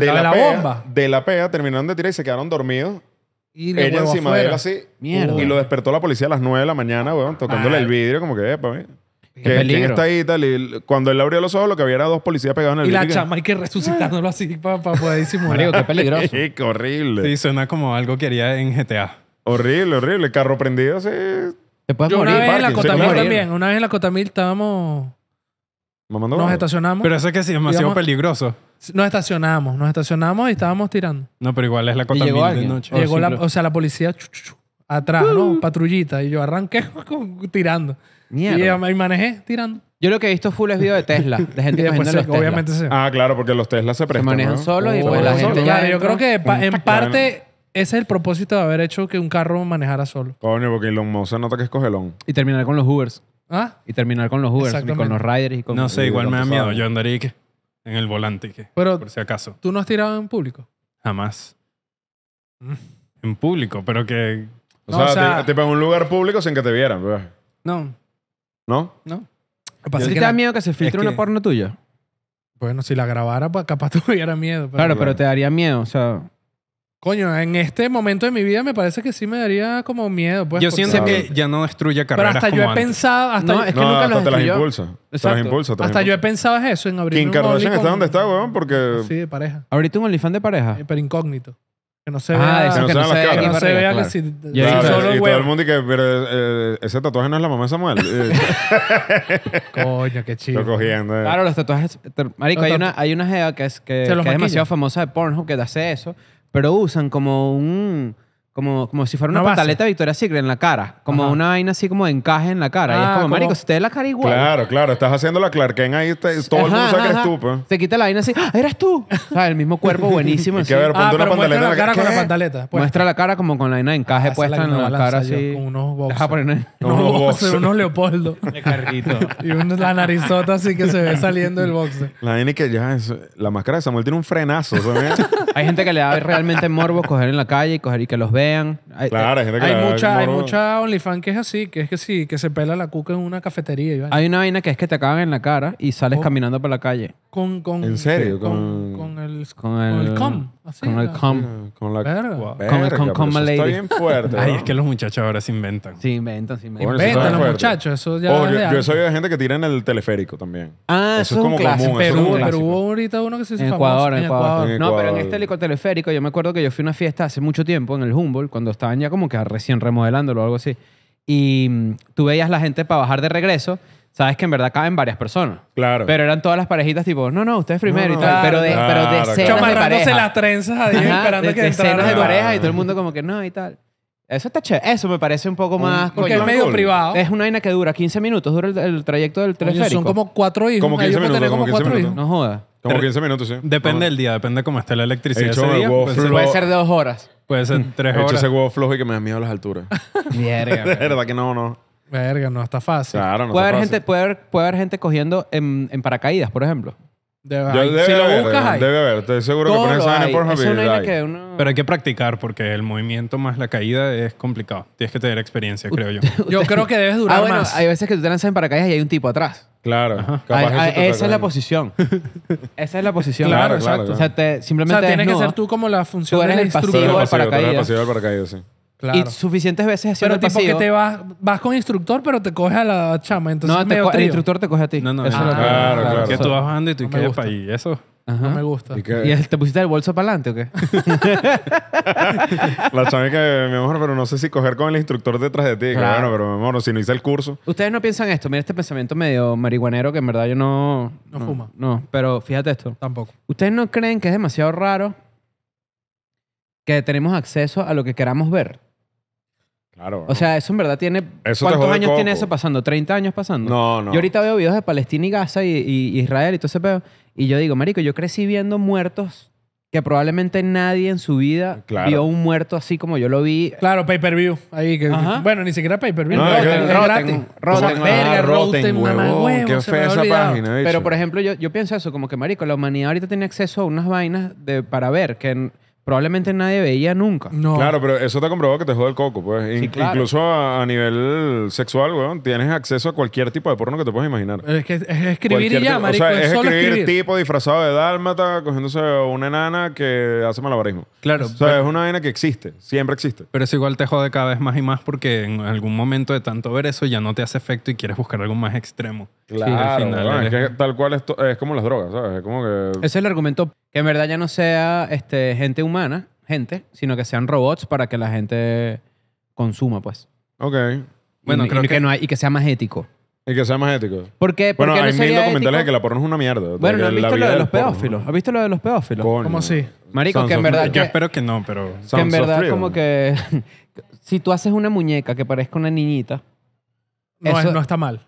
de la pea, bomba. De la pea, terminaron de tirar y se quedaron dormidos. Y de Ella encima de él así. Mierda. Y lo despertó la policía a las 9 de la mañana, weón, tocándole el vidrio como que, ¿Quién está ahí y tal. cuando él abrió los ojos, lo que había era dos policías pegados en el Y la chama hay que resucitándolo así para, poder disimular. murió qué peligroso. [laughs] qué horrible. Sí, suena como algo que haría en GTA. Horrible, horrible. El carro prendido, sí. Te puedes morir. Una vez en la Cotamil también. Una vez en la Cotamil estábamos... nos estacionamos. Pero eso es que sí, es demasiado peligroso. Nos estacionamos, nos estacionamos y estábamos tirando. No, pero igual es la cota llegó de noche. Llegó oh, la, o sea, la policía atrás, ¿no? Uh. Patrullita. Y yo arranqué [laughs] tirando. Y me um, manejé tirando. Yo lo que he visto full es video de Tesla, de gente que [laughs] manejando los obviamente sí. Ah, claro, porque los Tesla se prestan, Se manejan solos y oh, pues la gente ya. yo creo que mm, en parte ese es el propósito de haber hecho que un carro manejara solo. Coño, porque Elon Musk se nota que es cogelón. Y terminar con los Ubers. ¿Ah? Y terminar con los Ubers. Y con los riders. Y con... No sé, igual me da miedo. Yo andaría en el volante, Pero por si acaso. tú no has tirado en público. Jamás. Mm. En público, pero que... O sea, te, en un lugar público sin que te vieran. Pues. No. ¿No? No. te da miedo que se filtre una porno tuya? Bueno, si la grabara, pues capaz [laughs] tuviera miedo. Claro, pero te daría miedo. O sea, Coño, en este momento de mi vida me parece que sí me daría como miedo. Pues, yo siento que ya no destruye Pero hasta yo he pensado, hasta, No, es que nunca los hasta te las impulsa. Te las impulsa. hasta yo he pensado eso, en abrir un un está donde está, weón, porque... Sí, de pareja. ahorita un OnlyFans de pareja. Eh, pero incógnito. Que no se ah, vea. que, no no que si. y todo el mundo dice que, pero eh, ese tatuaje no es la mamá de Samuel. [laughs] Coño, qué chido. Estoy cogiendo. Eh. Claro, los tatuajes. Marico, hay, una, hay una jeva que es, que, que es demasiado famosa de Pornhub que hace eso, pero usan como un como, como si fuera una, pantaleta de Victoria Secret en la cara. Como una vaina así como de encaje en la cara. y es ah, como, marico, si te la cara igual. Claro, claro. Estás haciendo la Clarken ahí. todo el mundo sabe que eres tú, Te pues. quita la vaina así. ¡Ah, eras tú! [laughs] O el mismo cuerpo buenísimo. Hay que ver, ponte ah, una muestra pantaleta. en la cara con la pantaleta. Pues. Muestra la cara como con la vaina de encaje puesta en la, cara así. con unos boxers. Deja poner- [laughs] Unos boxers, unos leopoldo. [laughs] De carrito. y la narizota así que se ve saliendo del boxe La vaina y que ya, es- la máscara de Samuel tiene un frenazo. Hay gente que le da realmente morbo coger en la calle y coger y que los Sayang Hay, claro, hay gente que hay mucha, hay mucha OnlyFans que es así, que es que sí, que se pela la cuca en una cafetería. y Hay una vaina que es que te acaban en la cara y sales oh. caminando por la calle. Con, con, ¿En serio? Con, Con- con el, con, el, com. así, Con el cum com. Con la... Verga. Con- el con- lady. eso está bien fuerte. Ay, es que los muchachos ahora se inventan. Sí, inventan, sí inventan. Inventan los muchachos, eso ya. Oh, yo, yo he de gente que tira en el teleférico también. Ah, Eso es como común, eso es Pero, un hubo- hubo ahorita uno que se hizo En famoso Ecuador, en Ecuador. No, pero en este helicóptero teleférico, yo me acuerdo que yo fui a una fiesta hace mucho tiempo en el Humboldt, cuando estaba ya como que recién remodelándolo o algo así. Y mm, tú veías la gente para bajar de regreso, sabes que en verdad caben varias personas. Claro. Pero eran todas las parejitas tipo, no, no, ustedes primero y tal. pero de, pero de Chamarrándose las trenzas a Dios esperando que entrara. decenas de parejas y todo el mundo como que no y tal. Eso está che. Eso me parece un poco más... Porque es medio privado. Es una vaina que dura 15 minutos, dura el, trayecto del Oye, teleférico. son como cuatro hijos. Como 15 minutos, como No jodas. Como 15 minutos, sí. Depende del día, depende cómo esté la electricidad. Pues, puede ser, de dos horas. puede ser [laughs] tres He hecho ese huevo flojo y que me da miedo a las alturas. [laughs] [laughs] mierda De verdad que no, no. Verga, no está fácil. Claro, no Puede haber, gente, puede, haber, puede haber gente cogiendo en paracaídas, por ejemplo. Debe si lo haber, buscas Debe haber, estoy seguro que pones a por Pero hay que practicar porque el movimiento más la caída es complicado. Tienes que tener experiencia, creo yo. [laughs] yo creo que debes durar ah, bueno, más. Hay veces que tú te lanzas en paracaídas y hay un tipo atrás. Claro. esa es la posición. [laughs] esa es la posición. Claro, claro O sea, te, simplemente tienes que ser tú como la función del del paracaídas. sí. Y suficientes veces haciendo pero tipo que te vas, vas con instructor, pero te coge a la chama. Entonces no, el instructor te coge a ti. No, no, Eso es que- claro, claro. Que tú vas bajando y tú Eso. No me gusta. Y te pusiste el bolso para adelante o qué? [laughs] la chama es que, mi amor, pero no sé si coger con el instructor detrás de ti. Claro. bueno, pero mi amor, si no hice el curso. Ustedes no piensan esto. Mira este pensamiento medio marihuanero que en verdad yo no... No fuma. No, pero fíjate esto. Tampoco. ¿Ustedes no creen que es demasiado raro que tenemos acceso a lo que queramos ver? Claro. O sea, eso en verdad tiene. ¿Cuántos años tiene eso pasando? ¿30 años pasando? No, no. Yo ahorita veo videos de Palestina y Gaza y, y Israel y todo ese pedo. Y yo digo, Marico, yo crecí viendo muertos que probablemente nadie en su vida vio un muerto así como yo lo vi. Claro, pay per view. Ahí que, bueno, ni siquiera pay per view. No, roten Rotten, ah, Qué fea esa página, Pero, por ejemplo, yo, yo pienso eso, como que, Marico, la humanidad ahorita tiene acceso a unas vainas de, para ver que. En, probablemente nadie veía nunca. No. Claro, pero eso te ha comprobado que te jode el coco, pues. Incluso a, nivel sexual, weón, tienes acceso a cualquier tipo de porno que te puedas imaginar. Es que es escribir y ya, marico. es solo escribir, tipo disfrazado de dálmata cogiéndose una enana que hace malabarismo. Claro, O sea, es una vaina que existe, siempre existe. Pero eso igual te jode cada vez más y más porque en algún momento de tanto ver eso ya no te hace efecto y quieres buscar algo más extremo. Claro. es tal cual esto es como las drogas, ¿sabes? Es como que Ese es el argumento que en verdad ya no sea este, gente gente, sino que sean robots para que la gente consuma, pues. Ok. Bueno, y, creo que, y que sea más ético. Y que sea más ético. ¿Por qué? Bueno, hay mil documentales de que la porno es una mierda. Bueno, ¿no ¿has visto lo de los pedófilos? ¿Has visto lo de los pedófilos? ¿Cómo así? Marico, que en verdad... Que, yo espero que no, pero... Que en verdad como que... [laughs] si tú haces una muñeca que parezca una niñita... No, eso, no está mal.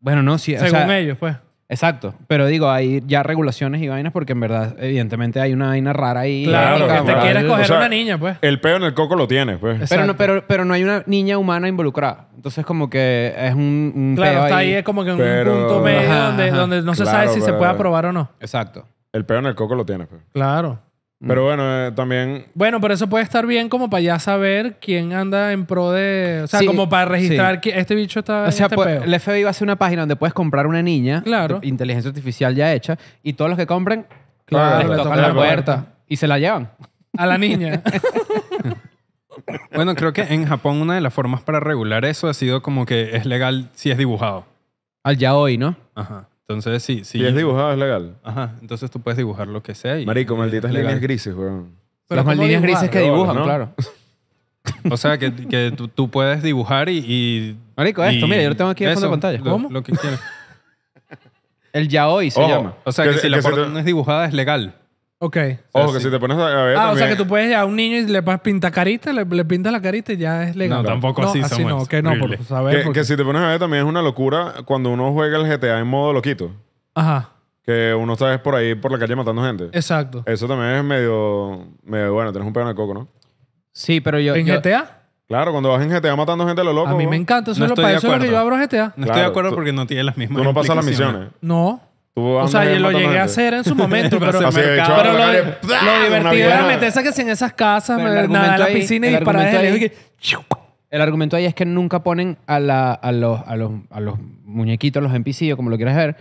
Bueno, no, sí. Si, Según o sea, ellos, pues. Exacto, pero digo, hay ya regulaciones y vainas porque en verdad, evidentemente, hay una vaina rara ahí. Claro, que te quieres coger una niña, pues. El peo en el coco lo tiene pues. Pero no, pero, no hay una niña humana involucrada. Entonces, como que es un, Claro, está ahí, es como que un punto medio donde, donde, no se sabe si se puede aprobar o no. Exacto. El peo en el coco lo tiene pues. Claro. Pero mm. bueno, eh, también. Bueno, pero eso puede estar bien como para ya saber quién anda en pro de. O sea, como para registrar que este bicho está. O sea, este pues, el FBI va a hacer una página donde puedes comprar una niña, Claro. inteligencia artificial ya hecha, y todos los que compren Claro, le tocan la puerta. y se la llevan. A la niña. Bueno, creo que en Japón una de las formas para regular eso ha sido como que es legal si es dibujado. Al ya hoy, ¿no? Ajá. Entonces, sí. sí. Si es dibujado, es legal. Ajá, entonces tú puedes dibujar lo que sea. Y Marico, malditas líneas grises, weón. Pero Las malditas grises que dibujan, claro. O sea, que, que tú, puedes dibujar y, Marico, esto, mira, yo lo tengo aquí en fondo de pantalla. ¿Cómo? Lo que quieres. El yaoi se llama. O sea, que, si la persona no es dibujada, es legal. Ok. Ojo, que si te pones a ver. Ah, o sea que tú puedes a un niño y le pintas carita, le, le pintas la carita y ya es legal. No, tampoco así, así no, que no, por saber. Que, si te pones a ver también es una locura cuando uno juega el GTA en modo loquito. Ajá. Que uno está por ahí por la calle matando gente. Exacto. Eso también es medio. medio bueno, tienes un pedo en coco, ¿no? Sí, pero yo. ¿En GTA? Claro, cuando vas en GTA matando gente lo loco. A mí me encanta, eso es lo, que yo abro GTA. No estoy de acuerdo porque no tiene las mismas. Tú no pasas las misiones. No. O sea, yo lo llegué a hacer en su momento, [laughs] pero, lo, lo, divertido era meterse que si en esas casas, en la piscina y disparar el el argumento ahí es que nunca ponen a, la, a, los, a, los, a los muñequitos, los como lo quieras ver,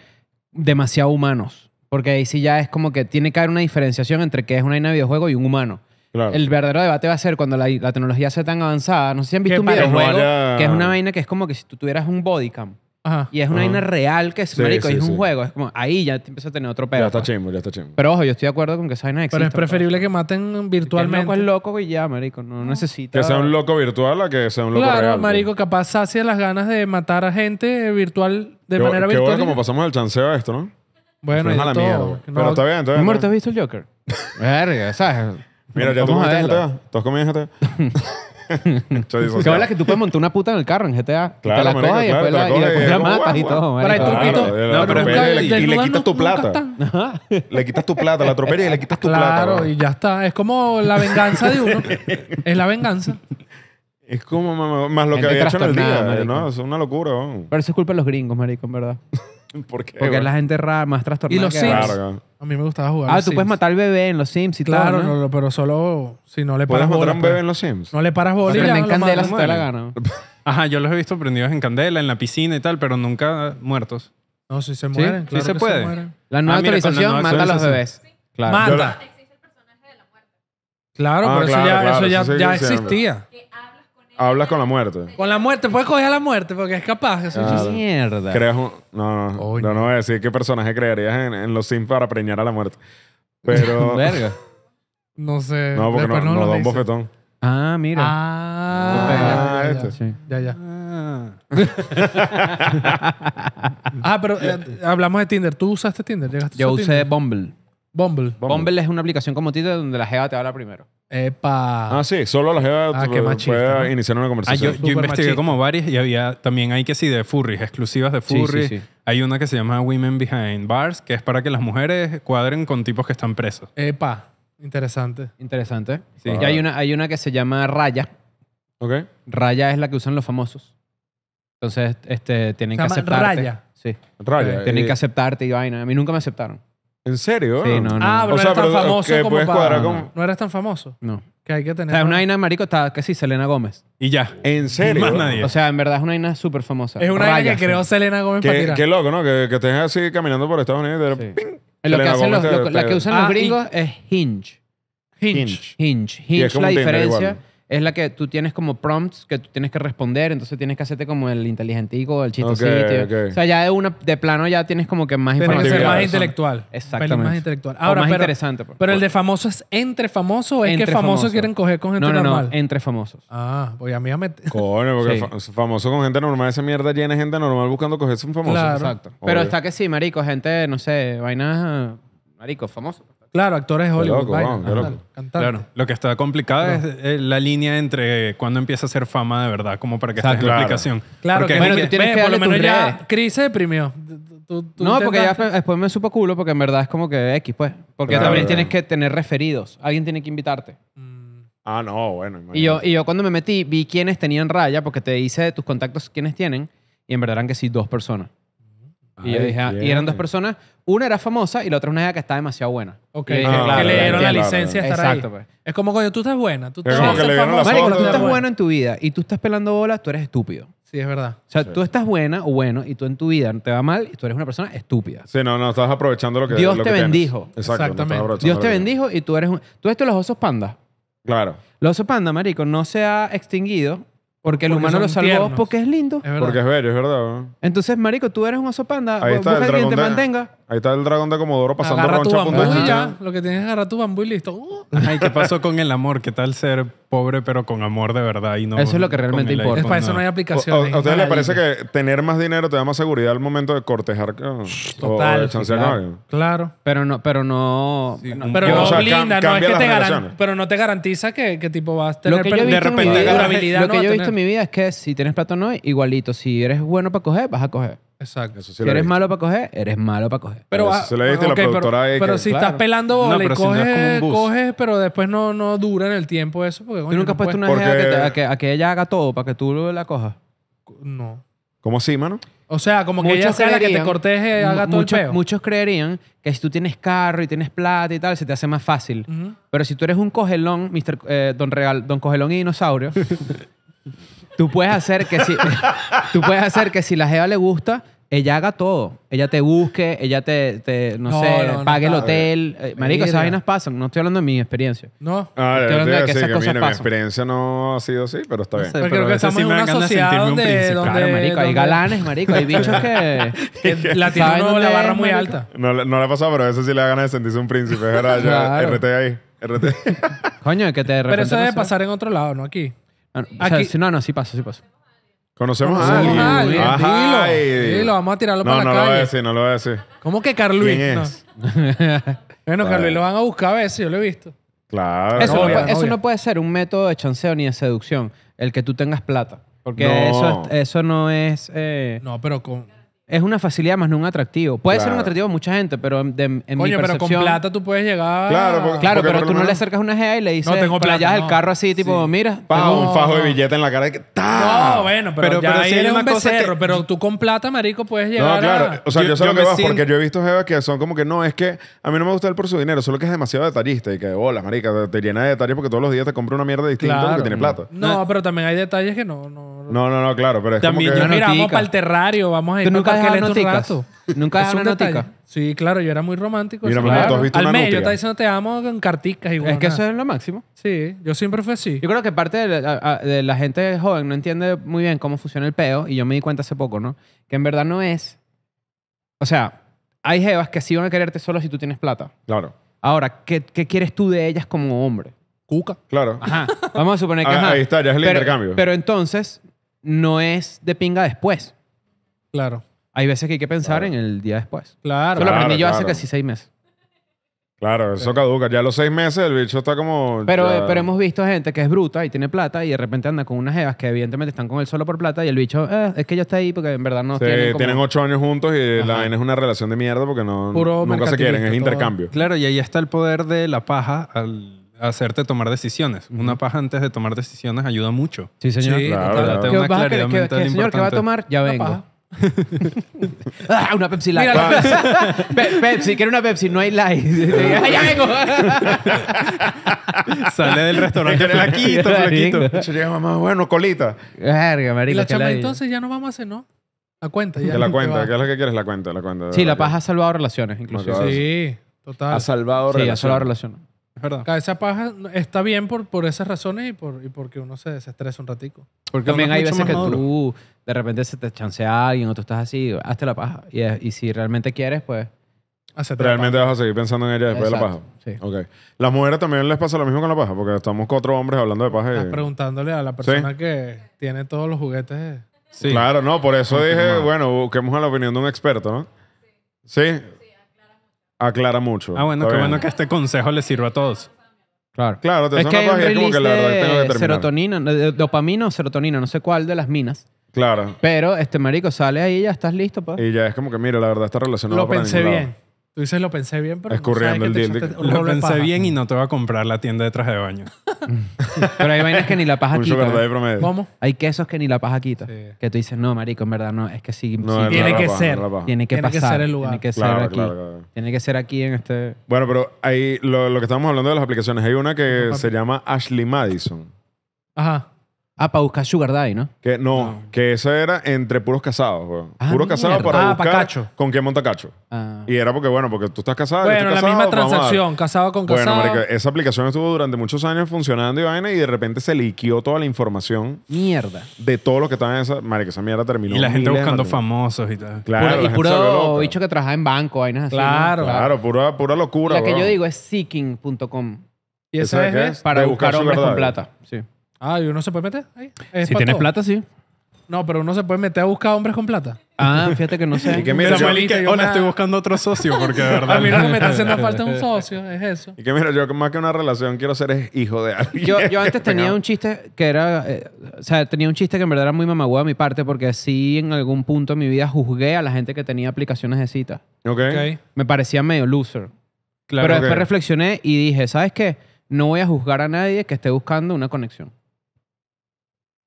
demasiado humanos. Porque ahí sí ya es como que tiene que haber una diferenciación entre qué es una vaina de videojuego y un humano. El verdadero debate va a ser cuando la, tecnología sea tan avanzada. No sé si han visto un videojuego que es una vaina que es como que si tú tuvieras un bodycam. Ajá, y es una aina real que es, marico, es un juego. Es como, ahí ya te empieza a tener otro pedo. Ya está pues. chimbo, ya está chimbo. Pero ojo, yo estoy de acuerdo con que esa vaina existe. Pero es preferible pues. que maten virtualmente. loco es loco y ya, marico. No ah. necesita... Que sea un loco virtual a que sea un loco real. Claro, pues. marico. Capaz sacia las ganas de matar a gente virtual, de manera virtual. Qué como pasamos el chanceo a esto, ¿no? Bueno, es a la mierda. pero está bien, entonces bien. ¿Muerto has visto el Joker? Verga, ¿sabes? Mira, ya tú comiste GTA. ¿Tú has comido GTA? [laughs] Que [laughs] hablas que tú puedes montar una puta en el carro en GTA. Claro, te la coges y después la, matas y todo. y le quitas tu plata. Le quitas tu plata, la atropellas y le quitas tu plata. Claro, y ya está. Es como la venganza de uno. Es la venganza. Es como más lo que había hecho en el día, eh, Es una locura. Pero eso es culpa de los gringos, marico, en verdad. [laughs] ¿Por Porque es la gente más trastornada. Y los Sims. A mí me gustaba jugar. Ah, tú puedes matar al bebé en los Sims y Claro, pero solo si no le paras matar a un bebé en pues. los Sims? No le paras bola. y ya Prenden candela si te la gana. [laughs] Ajá, yo los he visto prendidos en candela, en la piscina y tal, pero nunca muertos. No, si se mueren. Sí, se puede. La ah, nueva actualización mata a los bebés. Claro. Existe el personaje de la muerte. Claro, por ah, pero eso ya, eso ya, ya existía. Hablas con la muerte. Con la muerte, puedes coger a la muerte porque es capaz. eso? Claro. Mierda. Creas un... No, no, no, no voy a decir qué personaje creerías en, Los Sims para preñar a la muerte. Pero... [laughs] Verga. No sé. No, porque no, no, nos da un bofetón. Ah, mira. Ah, este. Ya, ya. Este. [laughs] Ah, pero eh, hablamos de Tinder. ¿Tú usaste Tinder? ¿Llegaste Yo usé Bumble. Bumble. Bumble. es una aplicación como Tinder donde la jeva te habla primero. Epa. Ah, sí, solo la jeva ah, puede iniciar una ah, conversación. yo, investigué como varias y había también hay que sí de furries, exclusivas de furries. Hay una que se llama Women Behind Bars, que es para que las mujeres cuadren con tipos que están presos. Epa. Interesante. Interesante. Y hay una, hay una que se llama Raya. Ok. Raya es la que usan los famosos. Entonces, este, tienen que aceptar. aceptarte. Raya. Sí. Raya. Tienen que eh. aceptarte y vaina. A mí nunca me aceptaron. ¿En serio? Sí, no, no. Ah, pero no eres tan famoso como para- No eres tan famoso. No. Que hay que tener... O sea, es una aina marico, está sí, Selena Gómez. Y ya. ¿En serio? Más nadie. O sea, en verdad es una aina súper famosa. Es una aina que creó Selena Gómez para Qué, tirar. qué loco, ¿no? Que, que estés así caminando por Estados Unidos eh, la que usan los ah, gringos es hinge. Hinge. Hinge. Hinge. Hinge. es la diferencia es la que tú tienes como prompts que tú tienes que responder, entonces tienes que hacerte como el inteligentico, el chito sitio O sea, ya de de plano ya tienes como que más información. Pero más intelectual. Exactamente. Más intelectual. Ahora, pero, interesante. Pues, pero, el de pues. famoso es entre famoso o es que famosos quieren coger con gente no, normal. No, entre famosos. Ah, pues a mí ya me Coño, porque famoso con gente normal, esa mierda llena gente normal buscando cogerse un famoso. Exacto. Pero está que sí, marico, gente, no sé, vainas marico, famoso. Claro, actores Hollywood. Claro. Lo que está complicado es la línea entre cuando empieza a ser fama de verdad, como para que estés la aplicación. Claro, porque que, tienes que por lo menos ya Chris se no, porque después me supo culo, porque en verdad es como que X, pues. Porque también tienes que tener referidos. Alguien tiene que invitarte. Mm. Ah, no, bueno. Y yo, cuando me metí, vi quiénes tenían raya, porque te dice tus contactos quiénes tienen, y en verdad eran que sí, dos personas. Y yo dije, ah, y eran dos personas, una era famosa y la otra es una era que estaba demasiado buena. Ok. que le dieron la licencia a estar Exacto, pues. Es como, cuando tú estás buena. Tú, estás Es como que le dieron Marico, tú estás bueno en tu vida y tú estás pelando bolas, tú eres estúpido. Sí, es verdad. O sea, tú estás buena o bueno y tú en tu vida no te va mal y tú eres una persona estúpida. Sí, no, no, estás aprovechando lo que Dios te bendijo. Exactamente. Dios te bendijo y tú eres un... ¿Tú esto los osos pandas? Claro. Los osos pandas, marico, no se ha extinguido porque el humano lo salvó porque es lindo. Porque es bello, es verdad. Entonces, marico, tú eres un oso panda. Ahí está, el dragón de, mantenga. Ahí está el dragón de Comodoro pasando Lo que tienes es agarrar tu bambú y listo. Uh. [laughs] Ay, ¿qué pasó con el amor? ¿Qué tal ser pobre, pero con amor de verdad. Y no eso es lo que realmente importa. para eso no hay aplicación. ¿A usted le parece que tener más dinero te da más seguridad al momento de cortejar Total. O de claro. claro. Pero no, pero no. pero no, no es que te pero no te garantiza que, que tipo vas a tener lo que yo he visto que yo he visto en mi vida es que si tienes plato no no, igualito. Si eres bueno para coger, vas a coger. Exacto. eres malo para coger, eres malo para coger. Pero, se le la productora pero si estás pelando No, y pero coges, pero después no, no dura en el tiempo eso. Porque, ¿Tú nunca has puesto una idea que, a, que, ella haga todo para que tú la cojas? No. ¿Cómo así, mano? O sea, como que ella sea la que te corteje, haga todo muchos, creerían que si tú tienes carro y tienes plata y tal, se te hace más fácil. Pero si tú eres un cogelón, Mr. Eh, don, Real, Don Cogelón y Dinosaurio, [laughs] Tú puedes hacer que si, [laughs] tú puedes hacer que si la jeva le gusta, ella haga todo. Ella te busque, ella te, no, sé, pague el hotel. Eh, marico, esas vainas pasan. No estoy hablando de mi experiencia. No. Ah, estoy hablando de que esas cosas mi experiencia no ha sido así, pero está bien. Pero creo que estamos en una sociedad donde, marico, hay galanes, marico, hay bichos que... la tiene la barra muy alta. No, le- ha pasado, pero a sí le da ganas de sentirse un príncipe. Es verdad, RT ahí. RT. Coño, que te Pero eso debe pasar en otro lado, no aquí. Ah, no, o sea, si- no, no, sí pasa, sí paso. Conocemos ah, a alguien. Ah, dilo. vamos a tirarlo para No, la no lo voy a decir, no lo voy a decir. ¿Cómo que Carl No. [laughs] Bueno, lo van a buscar a veces, yo lo he visto. Claro. Eso, no, puede, ser un método de chanceo ni de seducción, el que tú tengas plata. Porque eso, no es... Eh, no, pero con es una facilidad más no un atractivo. Puede ser un atractivo a mucha gente, pero en, de- en mi pero con plata tú puedes llegar. Claro, Claro, pero tú no le acercas una GA y le dices, No tengo plata, es el carro así, tipo, mira. Pa, un fajo de billete en la cara. y que- No, bueno, pero, ya ahí le hay eres Pero tú con plata, marico, puedes llegar No, claro. O sea, yo, sé lo que vas, porque yo he visto jevas que son como que no, es que a mí no me gusta él por su dinero, solo que es demasiado detallista y que, hola, marica, te, llena de detalles porque todos los días te compra una mierda distinta porque tiene plata. No, pero también hay detalles que no no, no, no, claro, pero es También como yo, que... mira, vamos para el terrario, vamos a ir ¿Tú nunca para un rato. ¿Nunca es una Sí, claro, yo era muy romántico. Mira, visto Al mes yo te estaba diciendo te amo con carticas y Es que eso es lo máximo. Sí, yo siempre fui así. Yo creo que parte de la, gente joven no entiende muy bien cómo funciona el peo, y yo me di cuenta hace poco, ¿no? Que en verdad no es... O sea, hay jevas que sí van a quererte solo si tú tienes plata. Claro. Ahora, ¿qué, qué quieres tú de ellas como hombre? Cuca. Claro. Ajá. [laughs] Vamos a suponer que... Ah, ajá. Ahí está, ya es el intercambio. Pero entonces, no es de pinga después. Claro. Hay veces que hay que pensar en el día después. Claro. Eso lo aprendí yo hace casi seis meses. Claro, eso caduca. Ya a los seis meses el bicho está como. Pero, pero hemos visto gente que es bruta y tiene plata y de repente anda con unas evas que evidentemente están con él solo por plata y el bicho, eh, es que yo está ahí porque en verdad no Sí, tienen, ocho años juntos y la N es una relación de mierda porque no nunca se quieren, es intercambio. Claro, y ahí está el poder de la paja al hacerte tomar decisiones. Una paja antes de tomar decisiones ayuda mucho. Sí, señor. Sí, claro, una claridad que, va a tomar? Ya vengo. [laughs] Ah, una, Pepsi Light. la Pepsi. Pepsi, quiero una Pepsi, no hay Light. [laughs] ya vengo. [laughs] Sale del restaurante flaquito, flaquito. Se llega mamá, bueno, colita. Verga, y la chama entonces ya no vamos a hacer, ¿no? La cuenta, ya. la cuenta, ¿qué es lo que quieres? La cuenta, la cuenta. Sí, la paja ha salvado relaciones, incluso Sí, total. Ha salvado relaciones. Sí, ha salvado relaciones. Esa paja está bien por, por esas razones y, por, y porque uno se desestresa un ratico. Porque También hay veces que tú de repente se te chancea alguien o tú estás así, hazte la paja. Y, y si realmente quieres, pues... realmente vas a seguir pensando en ella después de la paja. Sí. Ok. Las mujeres también les pasa lo mismo con la paja, porque estamos cuatro hombres hablando de paja. preguntándole a la persona que tiene todos los juguetes. Sí. Claro, no, por eso dije, bueno, busquemos a la opinión de un experto, ¿no? Sí aclara mucho. Ah, bueno, qué bueno que este consejo le sirva a todos. Claro. Claro, te es que hay un como que la verdad de tengo serotonina, dopamina o serotonina, no sé cuál de las minas. Claro. Pero este marico sale ahí y ya estás listo, pues Y ya es como que, mira, la verdad está relacionado Lo pensé bien. Tú dices, lo pensé bien, pero. Escurriendo no Lo pensé bien y no te voy a comprar la tienda de traje de baño. [laughs] pero hay vainas que ni la paja Mucho quita. promedio. ¿Cómo? Hay quesos que ni la paja quita. Que tú dices, no, marico, en verdad no. Es que sí. tiene, que ser, tiene que ser. Tiene que Ser el lugar. Tiene que ser aquí. Tiene que ser aquí en este. Bueno, pero ahí lo, lo que estamos hablando de las aplicaciones, hay una que se llama Ashley Madison. Ajá. Ah, para buscar Sugar Daddy, ¿no? Que, no, que eso era entre puros casados, puro Ah, puros casados para ah, buscar con quién monta cacho. Ah. Y era porque, bueno, porque tú estás casado. Bueno, la misma transacción, casado con Bueno, marica, esa aplicación estuvo durante muchos años funcionando y vaina y de repente se liquió toda la información Mierda. de todo lo que estaba en esa... Marica, esa mierda terminó. Y la gente buscando famosos y tal. Claro, y puro bicho que trabajaba en banco, vainas así. Claro. Claro, pura, pura locura, La que yo digo es seeking.com ¿Y esa es? para buscar hombres con plata. Sí. Ah, ¿y uno se puede meter ahí? Si tienes plata, sí. No, pero uno se puede meter a buscar hombres con plata. Ah, fíjate que no sé. [laughs] Y que mira, yo, estoy buscando otro socio porque de [laughs] A mí no me está haciendo [laughs] falta un socio, es eso. Y que mira, yo más que una relación quiero ser hijo de alguien. Yo, antes tenía un chiste que era, eh, o sea, tenía un chiste que en verdad era muy mamagüe a mi parte porque sí en algún punto de mi vida juzgué a la gente que tenía aplicaciones de cita. Ok. Me parecía medio loser. Claro. Pero después reflexioné y dije, ¿sabes qué? No voy a juzgar a nadie que esté buscando una conexión.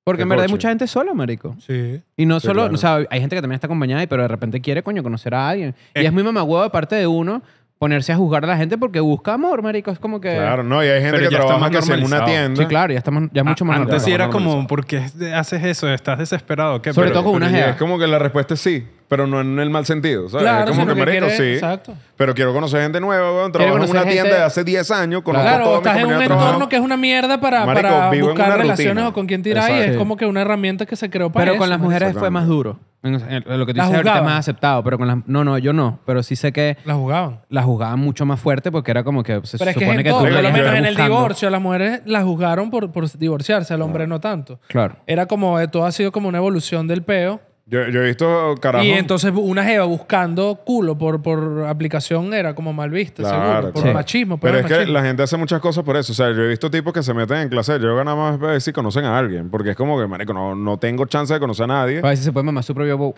Porque en verdad hay mucha gente sola, marico. Sí. Y no solo, o sea, hay gente que también está acompañada, y pero de repente quiere, coño, conocer a alguien. Y eh. es muy mamagüeo de parte de uno ponerse a juzgar a la gente porque busca amor, marico. Es como que... Claro, no, y hay gente que trabaja que en una tienda. Sí, claro, ya, estamos ya es ah, mucho más Antes sí era como, ¿por qué haces eso? ¿Estás desesperado? ¿Qué? Sobre todo con una Es como que la respuesta es sí pero no en el mal sentido, ¿sabes? es como que, que sí. Exacto. Pero quiero conocer gente nueva, weón. Trabajo en una tienda de hace 10 años, conozco claro, estás en un entorno que es una mierda para, para buscar relaciones o con quién tirar y es como que una herramienta que se creó para Pero con las mujeres fue más duro. lo que tú dices ahorita es más aceptado, pero con las... No, no, yo no. Pero sí sé que... Las jugaban. La jugaban mucho más fuerte porque era como que se pero supone es que, todo, tú... Por en el divorcio, las mujeres las juzgaron por, por divorciarse, al hombre no tanto. Claro. Era como... Eh, todo ha sido como una evolución del peo yo, he visto carajo. Y entonces una jeva buscando culo por, por aplicación era como mal vista, seguro. Por machismo. Pero es que la gente hace muchas cosas por eso. O sea, yo he visto tipos que se meten en clase yo he ganado más veces si conocen a alguien. Porque es como que, marico, no, tengo chance de conocer a nadie. a ver si se puede mamar su propio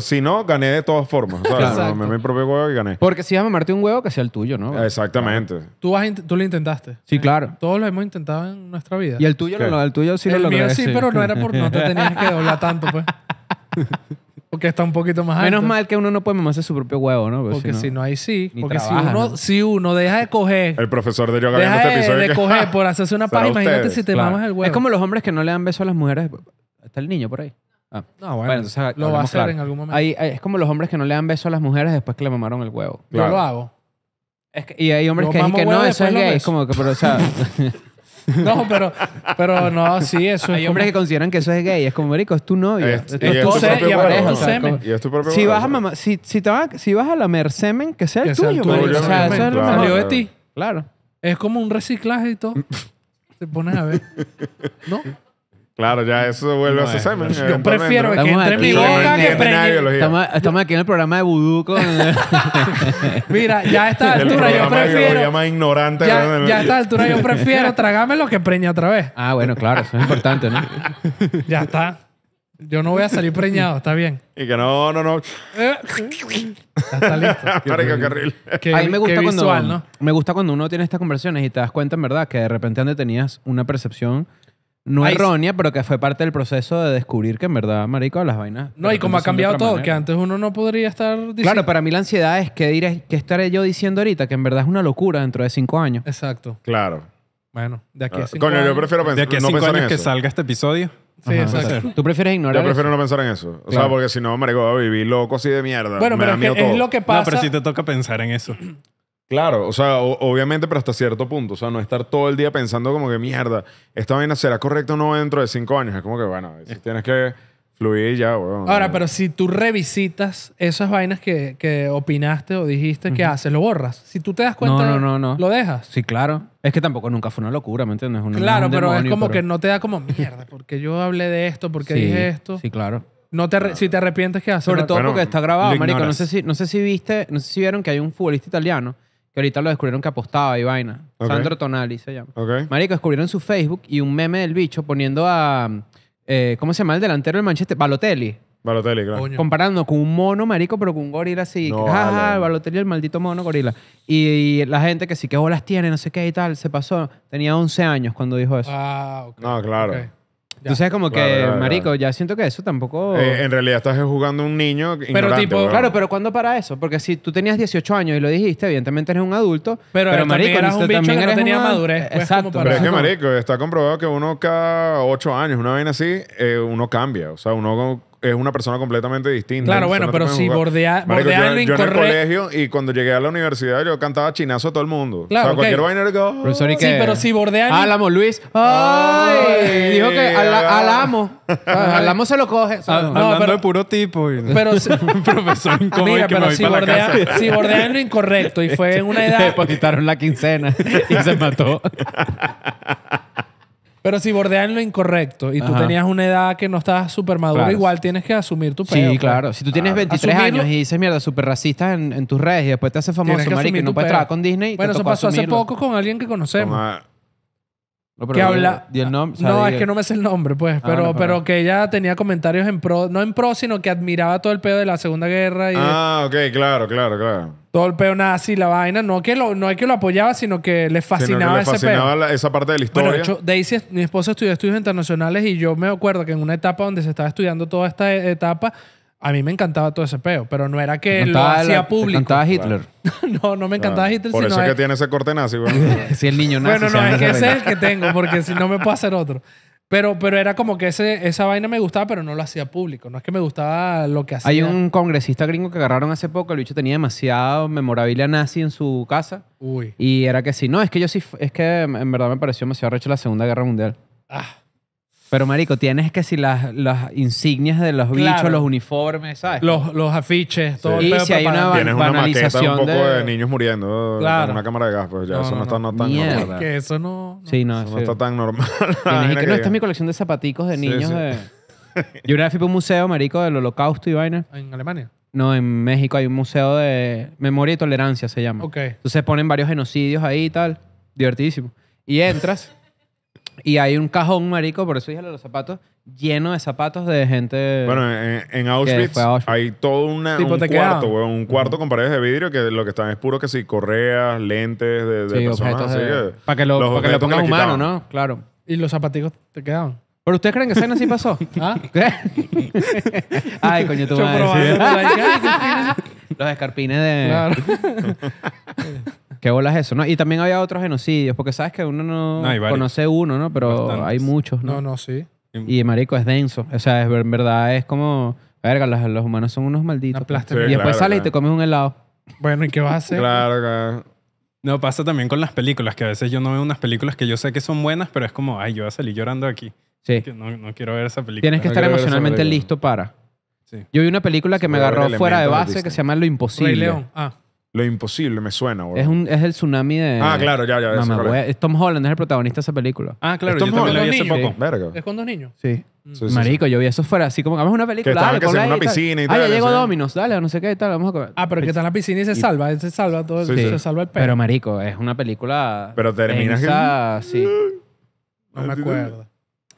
Si no, gané de todas formas. O sea, Me mamé mi propio huevo y gané. Porque si vas a mamarte un huevo, que sea el tuyo, ¿no? Ah, exactamente. Tú, vas tú lo intentaste. Sí, eh, claro. Todos lo hemos intentado en nuestra vida. Y el tuyo, no, el tuyo sí lo el mío sí, pero no era por no te [laughs] tenías que doblar tanto. Pues. [laughs] Porque está un poquito más alto. Menos mal que uno no puede mamarse su propio huevo, ¿no? Porque, si no, ahí sí. Porque si uno, si uno deja de coger. El profesor de yoga deja este de, deja de coger por hacerse una [laughs] paja, imagínate si te mamas el huevo. Es como los hombres que no le dan beso a las mujeres. Está el niño por ahí. Ah. No, bueno, lo va a hacer en algún momento. es como los hombres que no le dan beso a las mujeres después que le mamaron el huevo. Yo lo hago. y hay hombres que dicen que no, eso es gay. Es como que, pero, o sea, [laughs] [laughs] No, pero, pero no, sí, eso Hay hombres que consideran que eso es gay. Es como, marico, es tu novio. Es, tu, semen. y propio si vas a mamá, si, si, si vas a lamer semen, que sea el tuyo, O sea, eso es lo mejor. de ti. Claro. Es como un reciclaje y todo. [laughs] te pones a ver. ¿No? Claro, ya eso vuelve a hacerse eh, Yo prefiero que entre mi boca que preñe. Estamos, aquí en el programa de vudú con... [laughs] Mira, ya a esta altura yo prefiero... más ignorante. Ya, a esta altura yo prefiero tragármelo que preñe otra vez. Ah, bueno, claro. Eso es importante, ¿no? [laughs] ya está. Yo no voy a salir preñado, está bien. Y que no, no, no. Eh, eh. ya está listo. me gusta, cuando, uno tiene estas conversaciones y te das cuenta, en verdad, que de repente antes tenías una percepción no errónea, pero que fue parte del proceso de descubrir que en verdad, marico, las vainas. No, y como ha cambiado todo, que antes uno no podría estar diciendo. Claro, para mí la ansiedad es que diré, que estaré yo diciendo ahorita, que en verdad es una locura dentro de cinco años. Exacto. Claro. Bueno, de aquí a ah, cinco Coño, yo prefiero pensar, aquí pensar en años que salga este episodio. Sí, exacto. ¿Tú prefieres ignorar Yo prefiero no pensar en eso. O sea, porque si no, marico, voy a vivir loco así de mierda. Bueno, pero es, es lo que pasa. No, pero sí te toca pensar en eso. Claro, o sea, obviamente, pero hasta cierto punto. O sea, no estar todo el día pensando como que mierda, esta vaina será correcta o no dentro de cinco años. Es como que, bueno, si tienes que fluir ya, weón. Ahora, pero si tú revisitas esas vainas que, opinaste o dijiste, que haces? ¿Lo borras? Si tú te das cuenta, No, no, no, ¿lo dejas? Sí, claro. Es que tampoco nunca fue una locura, ¿me entiendes? claro, pero es como que no te da como mierda, porque yo hablé de esto, porque dije esto. Sí, claro. No te si te arrepientes, ¿qué haces? Sobre todo porque está grabado, marico. No sé, si, no sé si viste, no sé si vieron que hay un futbolista italiano ahorita lo descubrieron que apostaba y vaina. Sandro Tonali se llama. Marico, descubrieron su Facebook y un meme del bicho poniendo a. Eh, ¿Cómo se llama el delantero del Manchester? Balotelli. Balotelli, claro. Comparando con un mono marico, pero con un gorila así. Ah, Balotelli, el maldito mono gorila. Y, la gente que sí, que bolas tiene, no sé qué y tal, se pasó. Tenía 11 años cuando dijo eso. Ah, ok. No, ah, claro. Entonces, como que, marico, ya siento que eso tampoco. Eh, en realidad estás jugando un niño Pero Claro, pero ¿cuándo para eso? Porque si tú tenías 18 años y lo dijiste, evidentemente eres un adulto. Pero, marico, eras un pinche que no tenía madurez. Pues, Exacto. Pero es que, marico, está comprobado que uno cada 8 años, una vez así, eh, uno cambia. O sea, uno es una persona completamente distinta. Claro, bueno, pero si bordea, yo, en el colegio y cuando llegué a la universidad yo cantaba chinazo a todo el mundo. Claro, cualquier vaina go. Sí, pero si bordea... Álamo, Luis. Ay, dijo que alamo. alamo se lo coge. Ah, no, hablando de puro tipo. Pero si, [laughs] profesor incorrecto. mira, pero si, bordea, si bordea en lo incorrecto y fue en una [laughs] edad... Depositaron la quincena y se mató. [laughs] Pero si bordean lo incorrecto y tú tenías una edad que no estabas súper maduro igual tienes que asumir tu Sí, pues. claro. Si tú tienes 23 años y dices mierda, súper racista en, en tus redes y después te haces famoso, que no puedes pues. trabajar con Disney. Bueno, te eso pasó hace poco con alguien que conocemos. No, que habla. no, es que no me sé el nombre, pues. Ah, pero, pero que ella tenía comentarios en pro, no en pro, sino que admiraba todo el pedo de la Segunda Guerra. Y ah, ok, claro, claro, claro. Todo el pedo nazi, la vaina. No que lo, no es que lo apoyaba, sino que le fascinaba, esa parte de la historia. de hecho, Daisy, mi esposa estudió estudios internacionales y yo me acuerdo que en una etapa donde se estaba estudiando toda esta e-, etapa, a mí me encantaba todo ese peo, pero no era que lo hacía público. Me encantaba Hitler. [laughs] no, no me ah, encantaba Hitler. Por eso que tiene ese corte nazi. si [laughs] el niño nazi. Bueno, no, es que ese es el que tengo, porque si no me puedo hacer otro. Pero, pero era como que ese, esa vaina me gustaba, pero no lo hacía público. No es que me gustaba lo que hacía. Hay un congresista gringo que agarraron hace poco, el bicho tenía demasiada memorabilia nazi en su casa. Uy. Y era que sí, no, es que yo sí, es que en verdad me pareció demasiado recho la Segunda Guerra Mundial. Ah. Pero, marico, tienes que si las, las insignias de los bichos, los uniformes, ¿sabes? Los, los afiches, todo Sí. Y si hay una Tienes una maqueta un banalización poco de... niños muriendo Claro. una cámara de gas, pues ya eso no, está no tan normal. Es Que eso no... sí, no, no está tan normal. [laughs] Tienes que, no, esta es mi colección de zapaticos de niños. de- [laughs] Yo una vez fui para un museo, marico, del holocausto y vaina. En Alemania. No, en México hay un museo de memoria y tolerancia, se llama. Ok. Entonces ponen varios genocidios ahí y tal. Divertidísimo. Y entras y hay un cajón, marico, por eso dije los zapatos, lleno de zapatos de gente. Bueno, en, Auschwitz, hay todo una, un, cuarto, un cuarto, con paredes de vidrio que lo que están es puro que sí, correas, lentes de, de personas. Así para que lo, para que lo pongan humano, ¿no? Claro. Y los zapaticos te quedaban. ¿Pero ustedes creen que esa sí pasó? [laughs] ¿Ah? ¿Qué? [laughs] Ay, coño, vas a decir. [laughs] Los escarpines de... ¿Qué es eso? ¿no? Y también había otros genocidios, porque sabes que uno no, conoce uno, ¿no? Pero hay muchos, ¿no? No, no, sí. Y marico, es denso. O sea, es, en verdad es como... Verga, los, los humanos son unos malditos. y después sales y te comes un helado. Bueno, ¿y qué vas a hacer? Claro, claro. No, pasa también con las películas, que a veces yo no veo unas películas que yo sé que son buenas, pero es como, ay, yo voy a salir llorando aquí. Sí. No, no quiero ver esa película. Tienes que estar emocionalmente listo para. Sí. Yo vi una película que me agarró fuera de base que se llama Lo Imposible. Rey León. Ah, lo imposible me suena, bro. Es, un, es el tsunami de. Ah, claro, ya, ya. Tom Holland es el protagonista de esa película. Ah, claro, Tom yo también la vi hace poco. Verga. Es con dos niños. Sí. Marico, yo vi eso fuera así como, vamos a una película, Que dale, que en una y piscina Ah, ya llegó Dominos, dale, no sé qué tal, vamos a comer. Ah, pero que está en la piscina y se salva, se salva todo, el- Sí, se salva el Pero marico, es una película Pero termina que- sí. No me acuerdo.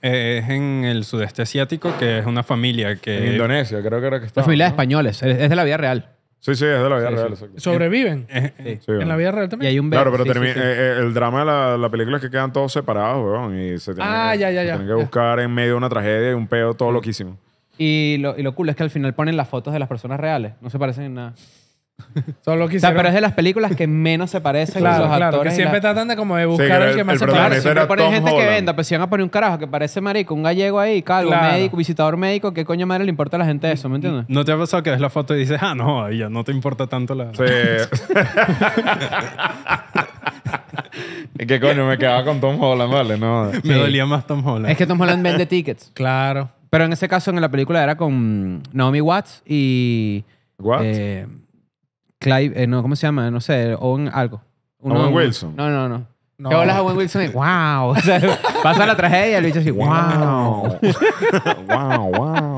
Eh, es en el sudeste asiático, que es una familia que... En Indonesia, creo que era que estaba. La familia de españoles, es de la vida real. Sí, sí, es de la vida real. Sobreviven. Eh, eh, eh. En la vida real también. Claro, pero el drama de la, película es que quedan todos separados, weón. Y se tienen, ah, que, buscar en medio de una tragedia y un pedo todo mm. loquísimo. Y lo, y lo cool es que al final ponen las fotos de las personas reales. No se parecen en nada. [laughs] Solo pero es de las películas que menos se parecen a los actores. Que siempre tratan de como de buscar sí, el, que más se parece. Siempre ponen gente que venda, pero pues si van a poner un carajo que parece marico, un gallego ahí, calvo, médico, visitador médico, ¿qué coño madre le importa a la gente eso? ¿Me entiendes? ¿No te ha pasado que ves la foto y dices, ah, no, ya no te importa tanto la... Sí. es [laughs] que coño, me quedaba con Tom Holland, ¿vale? No. Me dolía más Tom Holland. Es que Tom Holland vende tickets. [laughs] Claro. Pero en ese caso, en la película era con Naomi Watts y... Watts. Eh, Clive, eh, no, ¿cómo se llama? No sé, Owen algo. Owen Wilson. No, no, no. Que hablas a Owen Wilson y wow. [laughs] [laughs] O sea, pasa la tragedia y el bicho así, wow. wow, wow.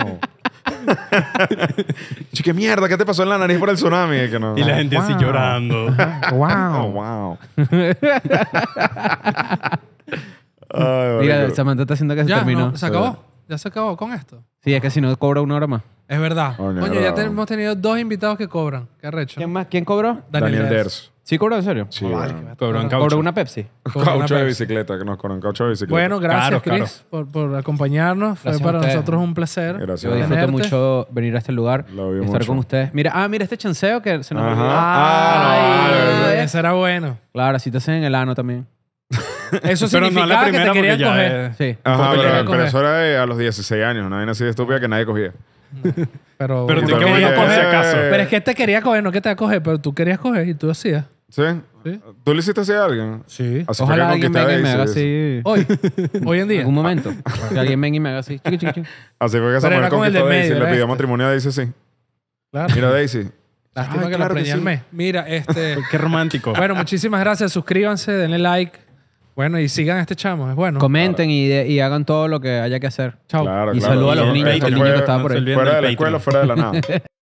qué mierda, ¿qué te pasó en la nariz por el tsunami? Y la gente así llorando. wow. [laughs] Oh, wow. Mira, Samantha está haciendo que se ya, terminó. No, se acabó. Ya se acabó con esto. Sí, es que si no cobra una hora más. Es verdad. Oh, Coño, ya hemos tenido dos invitados que cobran. Qué recho. ¿Quién más? ¿Quién cobró? Daniel Ders. ¿Sí cobró en serio? Sí, ah, Cobró en caucho. Cobró una Pepsi. de bicicleta, que nos en caucho de bicicleta. Bueno, gracias, Cris, Chris, por, acompañarnos. Fue para nosotros un placer. Gracias. Yo disfruto mucho venir a este lugar, Lo vi estar con ustedes. Mira, ah, mira este chanceo que se nos Ajá. olvidó. Ah, ah no, ese era bueno. Claro, así te hacen en el ano también. Eso significaba que te querían coger. Sí. Ajá, pero, eso era a los 16 años, una vaina así de estúpida que nadie cogía. [laughs] Pero, Pero tú coger. acaso. Pero es que te quería coger, no que te iba a coger, pero tú querías coger y tú hacías. ¿Sí? Sí. tú le hiciste así a alguien? Sí. Ojalá que alguien venga y me haga así. Hoy, [laughs] hoy en día. algún momento. Que alguien venga y me haga así. Chiqui, chiqui, chiqui. Así fue que Samuel con conquistó a Daisy. Le pidió matrimonio a Daisy, sí. Claro. Mira, Daisy. Lástima que la claro mes. Mira, este. [laughs] Qué romántico. bueno, muchísimas gracias. Suscríbanse, denle like. Bueno, y sigan a este chamo, es bueno. Comenten y, y hagan todo lo que haya que hacer. Chao. y saludos a los niños, al niño que estaba por ahí. Fuera de la escuela, fuera de la nada. [laughs]